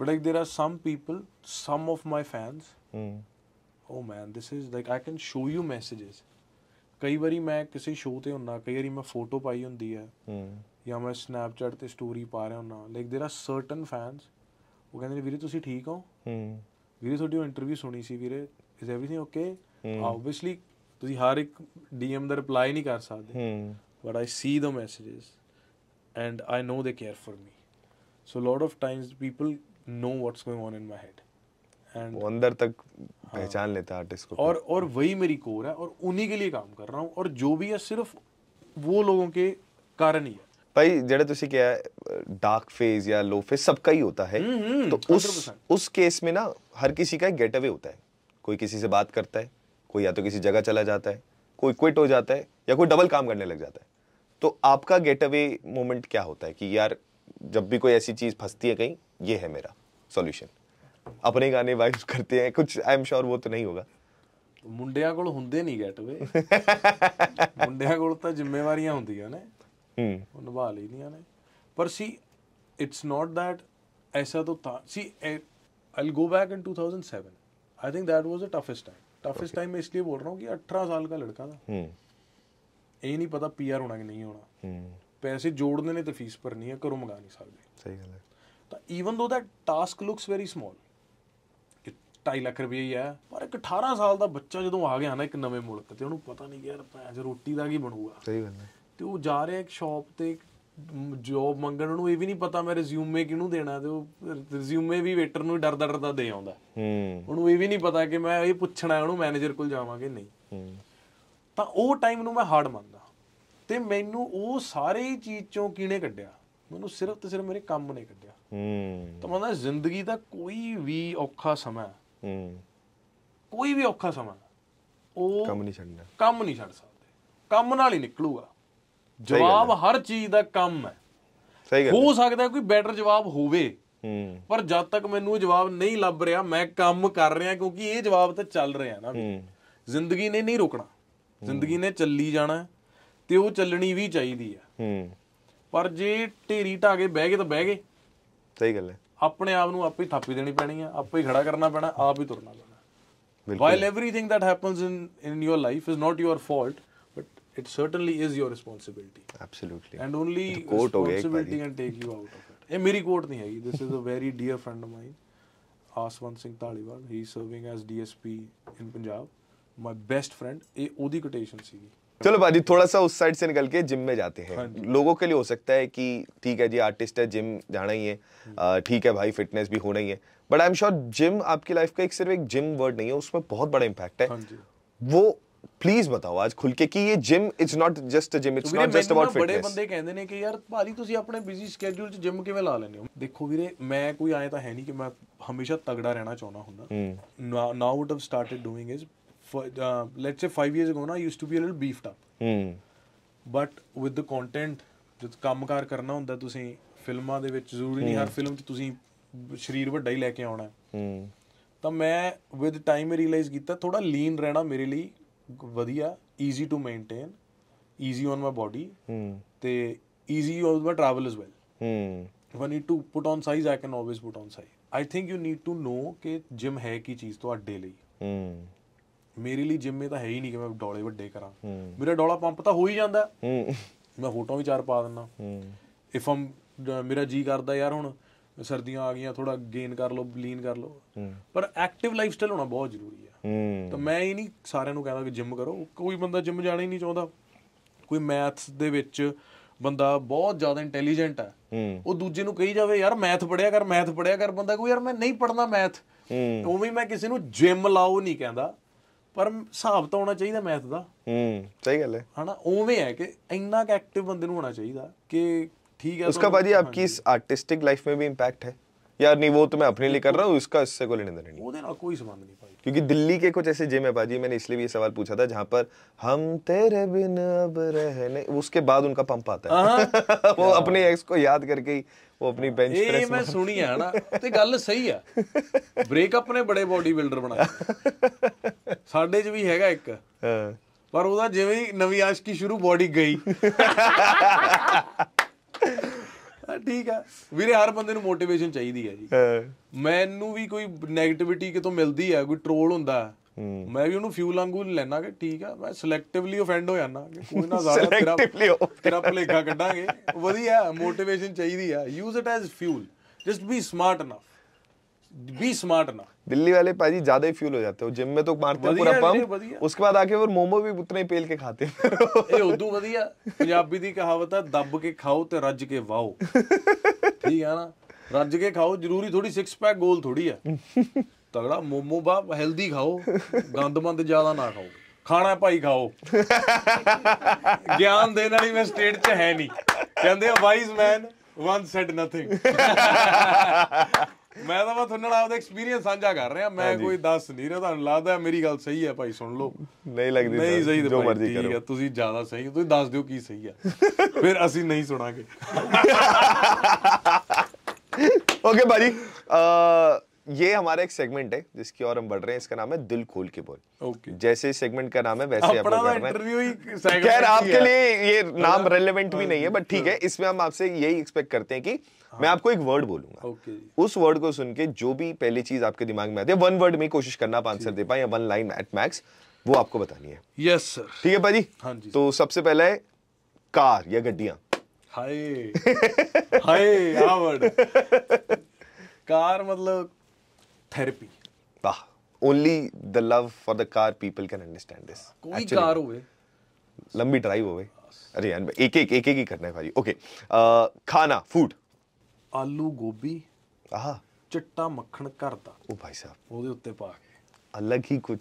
but like there are some people some of my fans hmm. Oh man this is like I can show you messages ਕਈ ਵਾਰੀ ਮੈਂ ਕਿਸੇ ਸ਼ੋਅ ਤੇ ਹੁੰਨਾ ਕਈ ਵਾਰੀ ਮੈਂ ਫੋਟੋ ਪਾਈ ਹੁੰਦੀ ਹੈ ਜਾਂ ਮੈਂ ਸਨੈਪਚੈਟ ਤੇ ਸਟੋਰੀ ਪਾ ਰਿਹਾ ਹੁੰਨਾ like there are certain fans ਉਹ ਕਹਿੰਦੇ ਨੇ ਵੀਰੇ ਤੁਸੀਂ ਠੀਕ ਹੋ ਵੀਰੇ ਤੁਹਾਡੀ ਇੰਟਰਵਿਊ ਸੁਣੀ ਸੀ ਵੀਰੇ ਇਜ਼ एवरीथिंग ਓਕੇ ਆਬਵੀਅਸਲੀ ਤੁਸੀਂ ਹਰ ਇੱਕ ਡੀਐਮ ਦਾ ਰਿਪਲਾਈ ਨਹੀਂ ਕਰ ਸਕਦੇ but I see the messages and I know they care for me so lot of times people know what's going on in my head वो अंदर
तक पहचान हाँ। लेता है आर्टिस्ट को और
और वही मेरी कोर है और उन्हीं के लिए काम कर रहा हूँ और जो भी है सिर्फ वो लोगों के कारण ही है भाई जेडे ਤੁਸੀਂ ਕਿਹਾ
ਡਾਰਕ
डार्क फेज
या लो फेज सबका ही होता है हम्म, हम्म, तो उस उस केस में ना हर किसी का गेट अवे होता है कोई किसी से बात करता है कोई या तो किसी जगह चला जाता है कोई क्विट हो जाता है या कोई डबल काम करने लग जाता है तो आपका गेट अवे मोमेंट क्या होता है कि यार जब भी कोई ऐसी चीज़ फंसती है कहीं ये है मेरा सॉल्यूशन ਆਪਣੇ ਗਾਣੇ ਵਾਇਸ ਕਰਤੇ ਹੈ ਕੁਝ ਆਮ ਸ਼ੋਰ ਉਹ ਤਾਂ ਨਹੀਂ ਹੋਗਾ
ਮੁੰਡਿਆਂ ਕੋਲ ਹੁੰਦੇ ਨਹੀਂ ਗੈਟਵੇ ਮੁੰਡਿਆਂ ਕੋਲ ਤਾਂ ਜ਼ਿੰਮੇਵਾਰੀਆਂ ਹੁੰਦੀਆਂ ਨੇ ਹੂੰ ਉਹ ਨਿਭਾ ਲੈਂਦੀਆਂ ਨੇ ਪਰ ਸੀ ਇਟਸ ਨਾਟ ਦੈਟ ਐਸਾ ਤਾਂ ਤਾਂ ਸੀ I'll go back in 2007 I think that was a toughest time toughest time ਮੈਂ ਇਸ ਲਈ ਬੋਲ ਰਹਾ ਹਾਂ ਕਿ 18 ਸਾਲ ਦਾ ਲੜਕਾ ਦਾ ਹੂੰ ਇਹ ਨਹੀਂ ਪਤਾ ਪੀਆਰ ਹੋਣਾ ਕਿ ਨਹੀਂ ਹੋਣਾ ਹੂੰ ਪੈਸੇ ਜੋੜਨੇ ਨੇ ਤਾਂ ਫੀਸ ਭਰਨੀ ਹੈ ਘਰੋਂ ਮੰਗਾ ਨਹੀਂ ਸਕਦੇ ਸਹੀ ਗੱਲ ਹੈ ਤਾਂ even though that task looks very small 2.5 lakh ਰੁਪਏ ਹੀ ਆ ਪਰ ਇੱਕ 18 ਸਾਲ ਦਾ ਬੱਚਾ ਜਦੋਂ ਆ ਗਿਆ ਨਾ ਇੱਕ ਨਵੇਂ ਮੁਲਕ ਤੇ ਉਹਨੂੰ ਪਤਾ ਨਹੀਂ ਯਾਰ ਪੈਸੇ ਰੋਟੀ ਦਾ ਕੀ ਬਣੂਗਾ ਸਹੀ ਗੱਲ ਹੈ ਤੇ ਉਹ ਜਾ ਰਿਹਾ ਇੱਕ ਸ਼ਾਪ ਤੇ ਜੋਬ ਮੰਗਣ ਨੂੰ ਇਹ ਵੀ ਨਹੀਂ ਪਤਾ ਮੈਂ ਰਿਜ਼ਿਊਮੇ ਕਿਹਨੂੰ ਦੇਣਾ ਤੇ ਉਹ ਰਿਜ਼ਿਊਮੇ ਵੀ ਵੇਟਰ ਨੂੰ ਡਰ ਡਰਦਾ ਦੇ ਆਉਂਦਾ ਹੂੰ ਉਹਨੂੰ ਇਹ ਵੀ ਨਹੀਂ ਪਤਾ ਕਿ ਮੈਂ ਇਹ ਪੁੱਛਣਾ ਉਹਨੂੰ ਮੈਨੇਜਰ ਕੋਲ ਜਾਵਾਂਗੇ ਨਹੀਂ ਹੂੰ ਤਾਂ ਉਹ ਟਾਈਮ ਨੂੰ ਮੈਂ ਹਾਰਡ ਮੰਨਦਾ ਤੇ ਮੈਨੂੰ ਉਹ ਸਾਰੇ ਚੀਜ਼ ਚੋਂ ਕਿਨੇ ਕੱਢਿਆ ਮੈਨੂੰ ਸਿਰਫ ਤੇ ਸਿਰਫ ਮੇਰੇ ਕੰਮ ਨੇ ਕੱਢਿਆ ਹੂੰ ਤਾਂ ਮੈਂ ਜ਼ਿੰਦਗੀ ਦਾ ਕੋਈ ਵੀ ਔਖਾ ਸਮਾਂ ਹੂੰ ਕੋਈ ਵੀ ਔਖਾ ਸਮਾਂ ਉਹ ਕੰਮ ਨਹੀਂ ਛੱਡਣਾ ਕੰਮ ਨਹੀਂ ਛੱਡ ਸਕਦੇ ਕੰਮ ਨਾਲ ਹੀ ਨਿਕਲੂਗਾ ਜਵਾਬ ਹਰ ਚੀਜ਼ ਦਾ ਕੰਮ ਹੈ ਸਹੀ ਗੱਲ ਹੋ ਸਕਦਾ ਕੋਈ ਬੈਟਰ ਜਵਾਬ ਹੋਵੇ ਹੂੰ ਪਰ ਜਦ ਤੱਕ ਮੈਨੂੰ ਜਵਾਬ ਨਹੀਂ ਲੱਭ ਰਿਹਾ ਮੈਂ ਕੰਮ ਕਰ ਰਿਹਾ ਕਿਉਂਕਿ ਇਹ ਜਵਾਬ ਤਾਂ ਚੱਲ ਰਿਹਾ ਨਾ ਜ਼ਿੰਦਗੀ ਨੇ ਨਹੀਂ ਰੁਕਣਾ ਜ਼ਿੰਦਗੀ ਨੇ ਚੱਲੀ ਜਾਣਾ ਤੇ ਉਹ ਚੱਲਣੀ ਵੀ ਚਾਹੀਦੀ ਆ ਹੂੰ ਪਰ ਜੇ ਢੇਰੀ ਢਾਗੇ ਬਹਿ ਗਏ ਤਾਂ ਬਹਿ ਗਏ ਸਹੀ ਗੱਲ ਹੈ ਆਪਣੇ ਆਪ ਨੂੰ ਆਪ ਹੀ ਥਾਪੀ ਦੇਣੀ ਪੈਣੀ ਆ ਆਪੇ ਹੀ ਖੜਾ ਕਰਨਾ ਪੈਣਾ ਆਪ ਹੀ ਤੁਰਨਾ ਪੈਣਾ while everything that happens in in your life is not your fault but it certainly is your responsibility
absolutely and only quote ਹੋ ਗਿਆ ਇੱਕ ਵਾਰੀ can take
you out of it ਇਹ ਮੇਰੀ ਕੋਟ ਨਹੀਂ ਹੈਗੀ this is a very dear friend of mine Aswant Singh Dhaliwal he serving as DSP in Punjab my best friend ਇਹ ਉਹਦੀ ਕੋਟੇਸ਼ਨ ਸੀਗੀ चलो भाजी
थोड़ा सा उस साइड से निकल के जिम में जाते हैं हाँ लोगों के लिए हो सकता है कि ठीक है जी आर्टिस्ट है जिम जाना ही है हम्म। ठीक है भाई फिटनेस भी होना ही है but I am sure gym आपकी लाइफ का एक सिर्फ एक जिम वर्ड नहीं है उसमें बहुत बड़ा इम्पैक्ट है हाँ वो प्लीज बताओ आज खुल के कि ये gym is not just gym it's not just about fitness बड़े बंदे
कहंदे ने कि यार भाजी ਤੁਸੀਂ ਆਪਣੇ ਬਿਜ਼ੀ ਸ케ਡਿਊਲ ਚ ਜਿਮ ਕਿਵੇਂ ਲਾ ਲੈਂਦੇ ਹੋ ਦੇਖੋ ਵੀਰੇ ਮੈਂ ਕੋਈ ਆਏ ਤਾਂ ਹੈ ਨਹੀਂ ਕਿ ਮੈਂ ਹਮੇਸ਼ਾ ਤਗੜਾ ਰਹਿਣਾ ਚਾਹੁੰਦਾ
ਹੁੰਦਾ
now out of started doing is for, uh, let's say five years ago, na, used to be a little beefed up. Hmm. But with the content, ਜਦ ਕੰਮਕਾਰ ਕਰਨਾ ਹੁੰਦਾ ਤੁਸੀਂ ਫਿਲਮਾਂ ਦੇ ਵਿੱਚ ਜ਼ਰੂਰੀ ਨਹੀਂ ਹਰ ਫਿਲਮ 'ਚ ਤੁਸੀਂ ਸਰੀਰ ਵੱਡਾ ਹੀ ਲੈ ਕੇ ਆਉਣਾ ਹੂੰ ਤਾਂ ਮੈਂ ਵਿਦ time ਰਿਅਲਾਈਜ਼ ਕੀਤਾ ਥੋੜਾ ਲੀਨ ਰਹਿਣਾ ਮੇਰੇ ਲਈ ਵਧੀਆ easy to maintain easy on my body ਹੂੰ ਤੇ easy on my travel as well ਹੂੰ if I need to put on size, I can always put on size. I think you need to know ke gym hai ki cheez to ਤੁਹਾਡੇ layi ਹੂੰ ਮੇਰੇ ਲਈ ਜਿੰਮੇ ਤਾਂ ਹੈ ਹੀ ਨਹੀਂ ਕਿ ਮੈਂ ਡੋਲੇ ਵੱਡੇ ਕਰਾਂ ਮੇਰਾ ਡੋਲਾ ਪੰਪ ਤਾਂ ਹੋ ਹੀ ਜਾਂਦਾ ਮੈਂ ਫੋਟੋ ਵੀ ਚਾਰ ਪਾ ਦਿੰਦਾ ਇਫ ਆਮ ਮੇਰਾ ਜੀ ਕਰਦਾ ਯਾਰ ਹੁਣ ਸਰਦੀਆਂ ਆ ਗਈਆਂ ਥੋੜਾ ਗੇਨ ਕਰ ਲਓ ਲੀਨ ਕਰ ਲਓ ਪਰ ਐਕਟਿਵ ਲਾਈਫ ਸਟਾਈਲ ਹੋਣਾ ਬਹੁਤ ਜ਼ਰੂਰੀ ਹੈ ਤਾਂ ਮੈਂ ਇਹ ਨਹੀਂ ਸਾਰਿਆਂ ਨੂੰ ਕਹਿੰਦਾ ਕਿ ਜਿੰਮ ਕਰੋ ਕੋਈ ਬੰਦਾ ਜਿੰਮ ਜਾਣਾ ਹੀ ਨਹੀਂ ਚਾਹੁੰਦਾ ਕੋਈ ਮੈਥਸ ਦੇ ਵਿੱਚ ਬੰਦਾ ਬਹੁਤ ਜ਼ਿਆਦਾ ਇੰਟੈਲੀਜੈਂਟ ਹੈ ਉਹ ਦੂਜੇ ਨੂੰ ਕਹੀ ਜਾਵੇ ਯਾਰ ਮੈਥ ਪੜਿਆ ਕਰ ਮੈਥ ਪੜਿਆ ਕਰ ਬੰਦਾ ਕੋਈ ਯਾਰ ਮੈਂ ਨਹੀਂ ਪੜਨਾ ਮੈਥ ਉਵੇਂ ਮੈਂ ਕਿਸੇ ਨੂੰ ਜਿੰਮ ਲਾਓ ਨਹੀਂ ਕਹਿੰਦਾ ਪਰ ਹਿਸਾਬ ਤਾਂ ਹੋਣਾ ਚਾਹੀਦਾ ਮੈਥ ਦਾ
ਹੂੰ ਸਹੀ ਗੱਲ ਹੈ
ਹਨਾ ਉਵੇਂ ਹੈ ਕਿ ਇੰਨਾ ਕਿ ਐਕਟਿਵ ਬੰਦੇ ਨੂੰ ਹੋਣਾ ਚਾਹੀਦਾ ਕਿ ਠੀਕ ਹੈ ਉਸਕਾ ਬਾਜੀ ਆਪਕੀ ਇਸ ਆਰਟਿਸਟਿਕ ਲਾਈਫ ਮੇ ਵੀ ਇੰਪੈਕਟ ਹੈ
यार नहीं वो तो मैं अपने लिए कर रहा हूँ इसका इससे कोई लेने देने नहीं कोई संबंध नहीं पाई क्योंकि दिल्ली के कुछ ऐसे जिम है पाजी मैंने इसलिए भी ये सवाल पूछा था जहाँ पर हम तेरे बिन अब रहने उसके बाद उनका पंप आता है हाँ। वो अपने एक्स को याद करके ही ਉਹ ਆਪਣੀ ਬੈਂਚ ਪ੍ਰੈਸ ਇਹ ਮੈਂ ਸੁਣੀ ਆ ਨਾ
ਤੇ ਗੱਲ ਸਹੀ ਆ ਬ੍ਰੇਕਅਪ ਨੇ ਬੜੇ ਬਾਡੀ ਬਿਲਡਰ ਬਣਾਏ ਸਾਡੇ 'ਚ ਵੀ ਹੈਗਾ ਇੱਕ ਪਰ ਉਹਦਾ ਜਿਵੇਂ ਹੀ ਨਵੀਂ ਆਸ਼ਕੀ ਸ਼ੁਰੂ ਬਾਡੀ ਠੀਕ ਆ ਵੀਰੇ ਹਰ ਬੰਦੇ ਨੂੰ ਮੋਟੀਵੇਸ਼ਨ ਚਾਹੀਦੀ ਹੈ ਜੀ ਮੈਨੂੰ ਵੀ ਕੋਈ 네ਗੇਟਿਵਿਟੀ ਕਿਤੋਂ ਮਿਲਦੀ ਹੈ ਕੋਈ ਟ੍ਰੋਲ ਹੁੰਦਾ ਮੈਂ ਵੀ ਉਹਨੂੰ ਫਿਊ ਵਾਂਗੂ ਲੈਣਾ ਕਿ ਠੀਕ ਆ ਮੈਂ ਸਿਲੈਕਟਿਵਲੀ ਆਫੈਂਡ ਹੋ ਜਾਣਾ ਕਿ ਕੋਈ ਨਾ ਜ਼ਿਆਦਾ ਤੇਰਾ ਤੇਰਾ ਭਲੇਖਾ ਕੱਢਾਂਗੇ ਵਧੀਆ ਮੋਟੀਵੇਸ਼ਨ ਚਾਹੀਦੀ ਆ use it as fuel just be smart enough be smart enough
Delhi वाले पाजी ज्यादा ही फ्यूल हो जाते
हो जिम में तो मारते हैं पूरा पंप
उसके बाद आके वो मोमो भी उतने ही पेल के खाते हैं ਇਹ
ਉਦੋਂ पंजाबी दी कहावत है दब के खाओ ते रज के वाओ ठीक है ना रज के खाओ जरूरी थोड़ी सिक्स पैक गोल थोड़ी है तगड़ा मोमो बा हेल्दी खाओ गंद मंद ज्यादा ना खाओ ਖਾਣਾ ਭਾਈ ਖਾਓ ਗਿਆਨ ਦੇਣ ਵਾਲੀ ਮੈਂ ਸਟੇਟ 'ਚ ਹੈ ਨਹੀਂ ਕਹਿੰਦੇ ਆ wise man one said nothing ਮੈਂ ਤਾਂ ਤੁਹਾਨੂੰ ਨਾਲ ਆਪਦਾ ਐਕਸਪੀਰੀਅੰਸ ਸਾਂਝਾ ਕਰ ਰਿਹਾ ਮੈਂ ਕੋਈ ਦੱਸ ਨਹੀਂ ਰਿਹਾ ਤੁਹਾਨੂੰ ਲੱਗਦਾ ਮੇਰੀ ਗੱਲ ਸਹੀ ਹੈ ਭਾਈ ਸੁਣ ਲਓ ਨਹੀਂ ਲੱਗਦੀ ਨਹੀਂ ਸਹੀ ਜੋ ਮਰਜ਼ੀ ਕਰੋ ਠੀਕ ਹੈ ਤੁਸੀਂ ਜ਼ਿਆਦਾ ਸਹੀ ਤੁਸੀਂ ਦੱਸ ਦਿਓ ਕੀ ਸਹੀ ਹੈ ਫਿਰ ਅਸੀਂ ਨਹੀਂ ਸੁਣਾਂਗੇ
ਓਕੇ ਭਾਜੀ ਅ ये हमारा एक सेगमेंट है जिसकी और हम बढ़ रहे हैं इसका नाम है दिल खोल के बोल okay. जैसे सेगमेंट का नाम है वैसे आप
तो खैर आपके लिए
ये नाम रेलेवेंट हाँ। भी नहीं है बट ठीक है हाँ। इसमें हम आपसे यही एक्सपेक्ट करते हैं कि हाँ। मैं आपको एक वर्ड बोलूंगा okay. उस वर्ड को सुन के जो भी पहली चीज आपके दिमाग में आती है वन वर्ड में कोशिश करना आप आंसर दे पाए या वन लाइन एट मैक्स वो आपको बतानी है यस सर ठीक है भाजी हाँ जी तो सबसे पहले है कार या गड्डिया
हाय हाय कार मतलब
therapy. Bah. Only the love for the car people can understand this. कोई कार होवे. लंबी ड्राइव होवे. अरे यार एक एक एक एक ही करना है भाई. Okay. Uh, खाना food. आलू
गोभी. आहा. ਚਿੱਟਾ ਮੱਖਣ ਘਰ ਦਾ ਉਹ ਭਾਈ ਸਾਹਿਬ ਉਹਦੇ ਉੱਤੇ ਪਾ ਕੇ
ਅਲੱਗ ਹੀ ਕੁਝ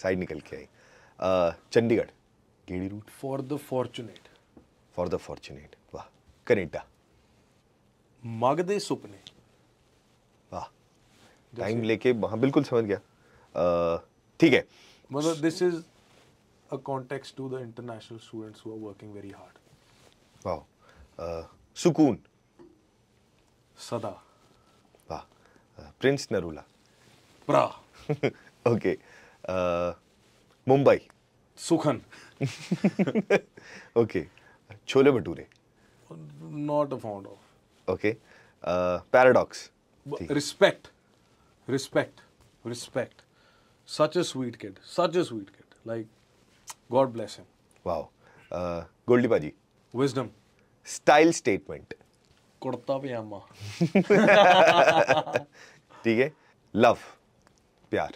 ਸਾਈਡ ਨਿਕਲ ਕੇ ਆਈ ਚੰਡੀਗੜ੍ਹ ਕਿਹੜੀ route for the fortunate for the fortunate ਵਾਹ ਕੈਨੇਡਾ
ਮਗ ਦੇ ਸੁਪਨੇ
ਵਾਹ टाइम लेके वहाँ बिल्कुल समझ गया ठीक है
मतलब this is a context to the international students who are working very hard
wow सुकून सदा वाह प्रिंस नरूला प्रा ओके मुंबई सुखन okay chole bhature
not a found of okay paradox respect respect, respect. Such a sweet kid, such a sweet kid. Like, God bless him.
Wow. Uh, Goldie Baji. Wisdom. Style statement.
Kurta pyjama
ठीक है love प्यार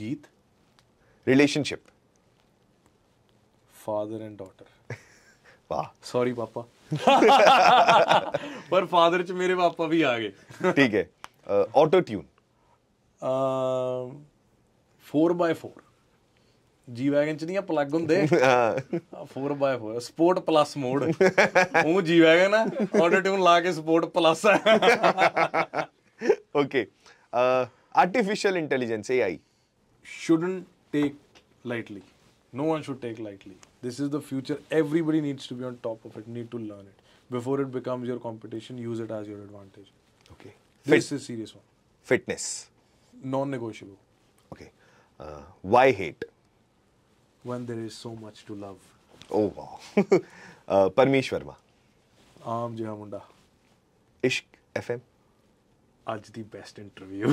गीत
relationship father and daughter वाह sorry papa पर father च मेरे पापा भी आ
गए ठीक है auto tune
4x4 G wagon ਚ ਨਹੀਂ ਪਲੱਗ ਹੁੰਦੇ
ਹਾਂ
4x4 ਸਪੋਰਟ ਪਲੱਸ ਮੋਡ ਉਹ ਜੀ ਵੈਗਨ ਆ ਆਟੋ ਟਿਊਨ ਲਾ ਕੇ support plus uh
okay artificial intelligence AI
shouldn't take lightly no one should take lightly this is the future everybody needs to be on top of it need to learn it before it becomes your competition use it as your advantage okay this Fit. is serious one fitness Non negotiable. Okay.
Uh, why hate?
When there is so much to love.
Oh wow. uh, Parmesh Verma.
aam jeha munda
ishq FM ਅੱਜ ਦੀ best interview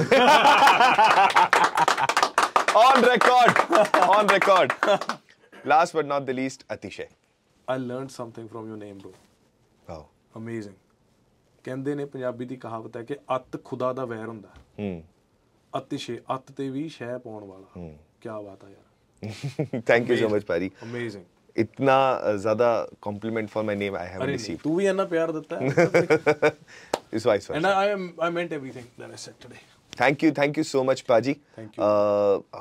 on record on record last but not the least atishay i
learned something from your name bro wow amazing ਕਹਿੰਦੇ ਨੇ ਪੰਜਾਬੀ ਦੀ ਕਹਾਵਤ ਹੈ ਕਿ ਅੱਤ ਖੁਦਾ ਦਾ ਵੈਰ ਹੁੰਦਾ ਹੂੰ अतिशय अत ते भी शह पाने वाला हम्म। क्या बात है
यार थैंक यू सो मच पारी अमेजिंग इतना ज्यादा compliment for my name I have received तू
भी इतना प्यार देता
है इस voice and I
am I meant everything that I said today
thank you thank you so much पाजी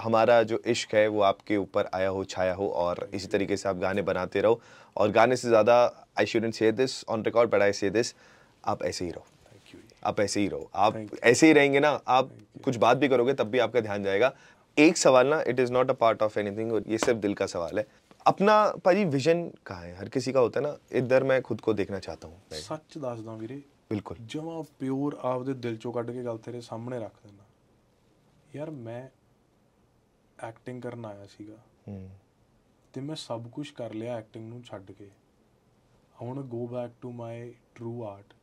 हमारा जो इश्क है वो आपके ऊपर आया हो छाया हो और इसी तरीके से आप गाने बनाते रहो और गाने से ज़्यादा I shouldn't say this on record but I say this आप ऐसे ही रहो आप ऐसे ही रहो आप ऐसे ही रहेंगे ना आप कुछ बात भी करोगे तब भी आपका ध्यान जाएगा एक सवाल ना it is not a part of anything और ये सिर्फ दिल का सवाल है ਆਪਣਾ ਭਾਜੀ ਵਿਜ਼ਨ ਕਹਾਂ ਹੈ ਹਰ ਕਿਸੇ ਦਾ ਹੁੰਦਾ ਨਾ ਇੱਧਰ ਮੈਂ ਖੁਦ ਕੋ ਦੇਖਣਾ ਚਾਹਤਾ ਹੂੰ
ਸੱਚ ਦੱਸਦਾ ਵੀਰੇ ਬਿਲਕੁਲ ਜਮਾ ਪਿਓਰ ਆਪਦੇ ਦਿਲ ਚੋਂ ਕੱਢ ਕੇ ਗੱਲ ਤੇਰੇ ਸਾਹਮਣੇ ਰੱਖ ਦਿੰਦਾ ਯਾਰ ਮੈਂ ਐਕਟਿੰਗ ਕਰਨ ਆਇਆ ਸੀਗਾ ਹੂੰ ਤੇ ਮੈਂ ਸਭ ਕੁਝ ਕਰ ਲਿਆ ਐਕਟਿੰਗ ਨੂੰ ਛੱਡ ਕੇ ਹੁਣ go back to my true art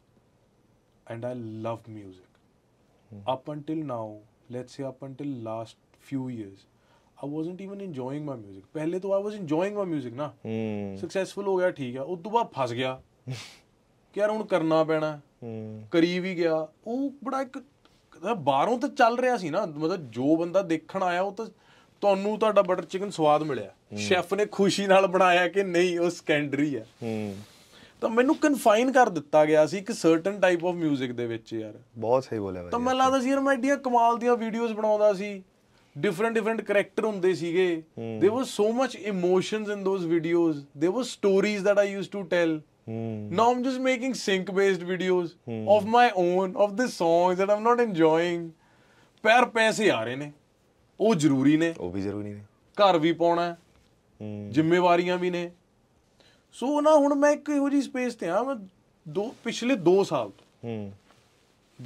and I love music. Mm. Up until now, let's say up until last few years, I wasn't even enjoying my music. pehle to I was enjoying my music na Mm. Successful ho gaya theek hai उस तो बाद फंस गया. कि hun karna ਕਰਨਾ ਪੈਣਾ. Mm. ਕਰੀ ਵੀ ਗਿਆ. ਉਹ ਬੜਾ ਇੱਕ ਬਾਹਰੋਂ ਤਾਂ ਚੱਲ ਰਿਹਾ ਸੀ ਨਾ ਮਤਲਬ ਜੋ ਬੰਦਾ ਦੇਖਣ ਆਇਆ ਉਹ ਤਾਂ ਤੁਹਾਨੂੰ ਤੁਹਾਡਾ ਬਟਰ ਚਿਕਨ ਸਵਾਦ ਮਿਲਿਆ ਸ਼ੈਫ ਨੇ ਖੁਸ਼ੀ ਨਾਲ ਬਣਾਇਆ ਕਿ ਨਹੀਂ ਉਹ ਸਕੈਂਡਰੀ ਹੈ ਤਾਂ ਮੈਨੂੰ ਕਨਫਾਈਨ ਕਰ ਦਿੱਤਾ ਗਿਆ ਸੀ ਇੱਕ ਸਰਟਨ ਟਾਈਪ ਆਫ 뮤직 ਦੇ ਵਿੱਚ ਯਾਰ ਬਹੁਤ ਸਹੀ ਬੋਲਿਆ ਬਾਈ ਤਾਂ ਮੈਨੂੰ ਲੱਗਦਾ ਸੀ ਯਾਰ ਮੈਂ ਐਡੀਆਂ ਕਮਾਲ ਦੀਆਂ ਵੀਡੀਓਜ਼ ਬਣਾਉਂਦਾ ਸੀ ਡਿਫਰੈਂਟ ਡਿਫਰੈਂਟ ਕੈਰੈਕਟਰ ਹੁੰਦੇ ਸੀਗੇ there was so much emotions in those videos there was stories that I used to tell now I'm just making sync based videos of my own of this the that I'm not enjoying enjoying ਪੈਰ ਪੈਸੇ ਆ ਰਹੇ ਨੇ ਉਹ ਜ਼ਰੂਰੀ ਨੇ
ਉਹ ਵੀ ਜ਼ਰੂਰੀ ਨੇ
ਘਰ ਵੀ ਪਾਉਣਾ ਜ਼ਿੰਮੇਵਾਰੀਆਂ ਵੀ ਨੇ ਸੋ ਨਾ ਹੁਣ ਮੈਂ ਇੱਕ ਇਹੋ ਜੀ ਸਪੇਸ ਤੇ ਆ ਮੈਂ ਦੋ ਪਿਛਲੇ 2 ਸਾਲ ਤੋਂ ਹੂੰ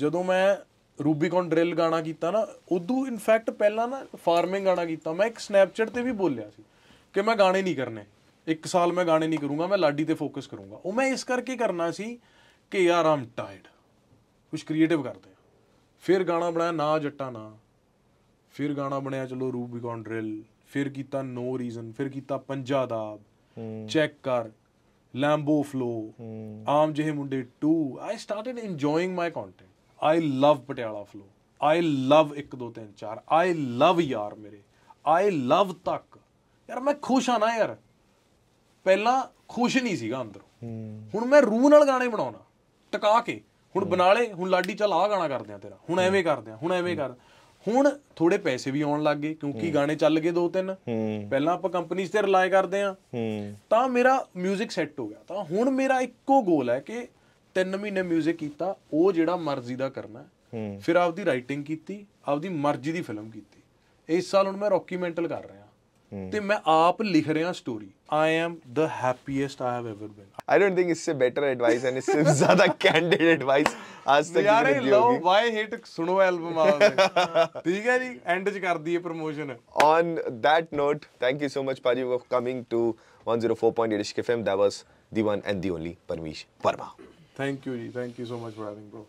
ਜਦੋਂ ਮੈਂ ਰੂਬੀਕਨ ਡ੍ਰਿਲ ਗਾਣਾ ਕੀਤਾ ਨਾ ਉਦੋਂ ਇਨਫੈਕਟ ਪਹਿਲਾਂ ਨਾ ਫਾਰਮਿੰਗ ਗਾਣਾ ਕੀਤਾ ਮੈਂ ਇੱਕ ਸਨੈਪਚੈਟ ਤੇ ਵੀ ਬੋਲਿਆ ਸੀ ਕਿ ਮੈਂ ਗਾਣੇ ਨਹੀਂ ਕਰਨੇ ਇੱਕ ਸਾਲ ਮੈਂ ਗਾਣੇ ਨਹੀਂ ਕਰੂੰਗਾ ਮੈਂ ਲਾਡੀ ਤੇ ਫੋਕਸ ਕਰੂੰਗਾ ਉਹ ਮੈਂ ਇਸ ਕਰਕੇ ਕਰਨਾ ਸੀ ਕਿ ਯਾਰ ਆਮ ਟਾਇਰਡ ਕੁਝ ਕ੍ਰੀਏਟਿਵ ਕਰਦੇ ਆ ਫਿਰ ਗਾਣਾ ਬਣਾਇਆ ਨਾ ਜੱਟਾ ਨਾ ਫਿਰ ਗਾਣਾ ਬਣਿਆ ਚਲੋ ਰੂਬੀਕਨ ਡ੍ਰਿਲ ਫਿਰ ਕੀਤਾ ਨੋ ਰੀਜ਼ਨ ਫਿਰ ਕੀਤਾ ਪੰਜਾ ਦਾ ਚੈੱਕ ਕਰ ਲੈਂਬੋ ਫਲੋ ਆਮ ਜਿਹੇ ਮੁੰਡੇ 2 I started enjoying my content I love Patiala flow I love 1 2 3 4 I love ਯਾਰ ਮੇਰੇ ਆਈ ਲਵ ਤੱਕ ਯਾਰ ਮੈਂ ਖੁਸ਼ ਆ ਨਾ ਯਾਰ ਪਹਿਲਾਂ ਖੁਸ਼ ਨਹੀਂ ਸੀਗਾ ਅੰਦਰੋਂ ਹੁਣ ਮੈਂ ਰੂਹ ਨਾਲ ਗਾਣੇ ਬਣਾਉਣਾ ਟਿਕਾ ਕੇ ਹੁਣ ਬਣਾ ਲੈ ਹੁਣ ਲਾਡੀ ਚੱਲ ਆ ਗਾਣਾ ਕਰਦੇ ਆ ਤੇਰਾ ਹੁਣ ਐਵੇਂ ਕਰਦੇ ਆ ਹੁਣ ਐਵੇਂ ਕਰ ਹੁਣ ਥੋੜੇ ਪੈਸੇ ਵੀ ਆਉਣ ਲੱਗ ਗਏ ਕਿਉਂਕਿ ਗਾਣੇ ਚੱਲ ਗਏ ਦੋ ਤਿੰਨ ਪਹਿਲਾਂ ਆਪਾਂ ਕੰਪਨੀਸ ਤੇ ਰਿਲਾਈ ਕਰਦੇ ਆ ਤਾਂ ਮੇਰਾ 뮤직 ਸੈੱਟ ਹੋ ਗਿਆ ਤਾਂ ਹੁਣ ਮੇਰਾ ਇੱਕੋ ਗੋਲ ਹੈ ਕਿ 3 ਮਹੀਨੇ 뮤직 ਕੀਤਾ ਉਹ ਜਿਹੜਾ ਮਰਜ਼ੀ ਦਾ ਕਰਨਾ ਫਿਰ ਆਪਦੀ ਰਾਈਟਿੰਗ ਕੀਤੀ ਆਪਦੀ ਮਰਜ਼ੀ ਦੀ ਫਿਲਮ ਕੀਤੀ ਇਸ ਸਾਲ ਹੁਣ ਮੈਂ ਰੌਕੀ ਮੈਂਟਲ ਕਰ ਰਿਹਾ ਤੇ ਮੈਂ ਆਪ ਲਿਖ ਰਿਹਾ story I am the happiest I have ever
been I don't think it's a better advice and it's ਜ਼ਿਆਦਾ ਕੈਂਡਿਡ ਐਡਵਾਈਸ ਅੱਜ ਤੱਕ ਯਾਰ ਲਵ
ਵਾਈ ਹਿਟ ਸੁਣੋ ਐਲਬਮ ਆ ਠੀਕ ਹੈ ਜੀ ਐਂਡ ਚ ਕਰਦੀ ਹੈ promotion on
that note thank you so much ਪਾਜੀ ਫॉर ਕਮਿੰਗ ਟੂ 104.8 ਸ਼ਕਫਮ that was the one and the only Parmish Verma
thank you ਜੀ thank you so much for having bro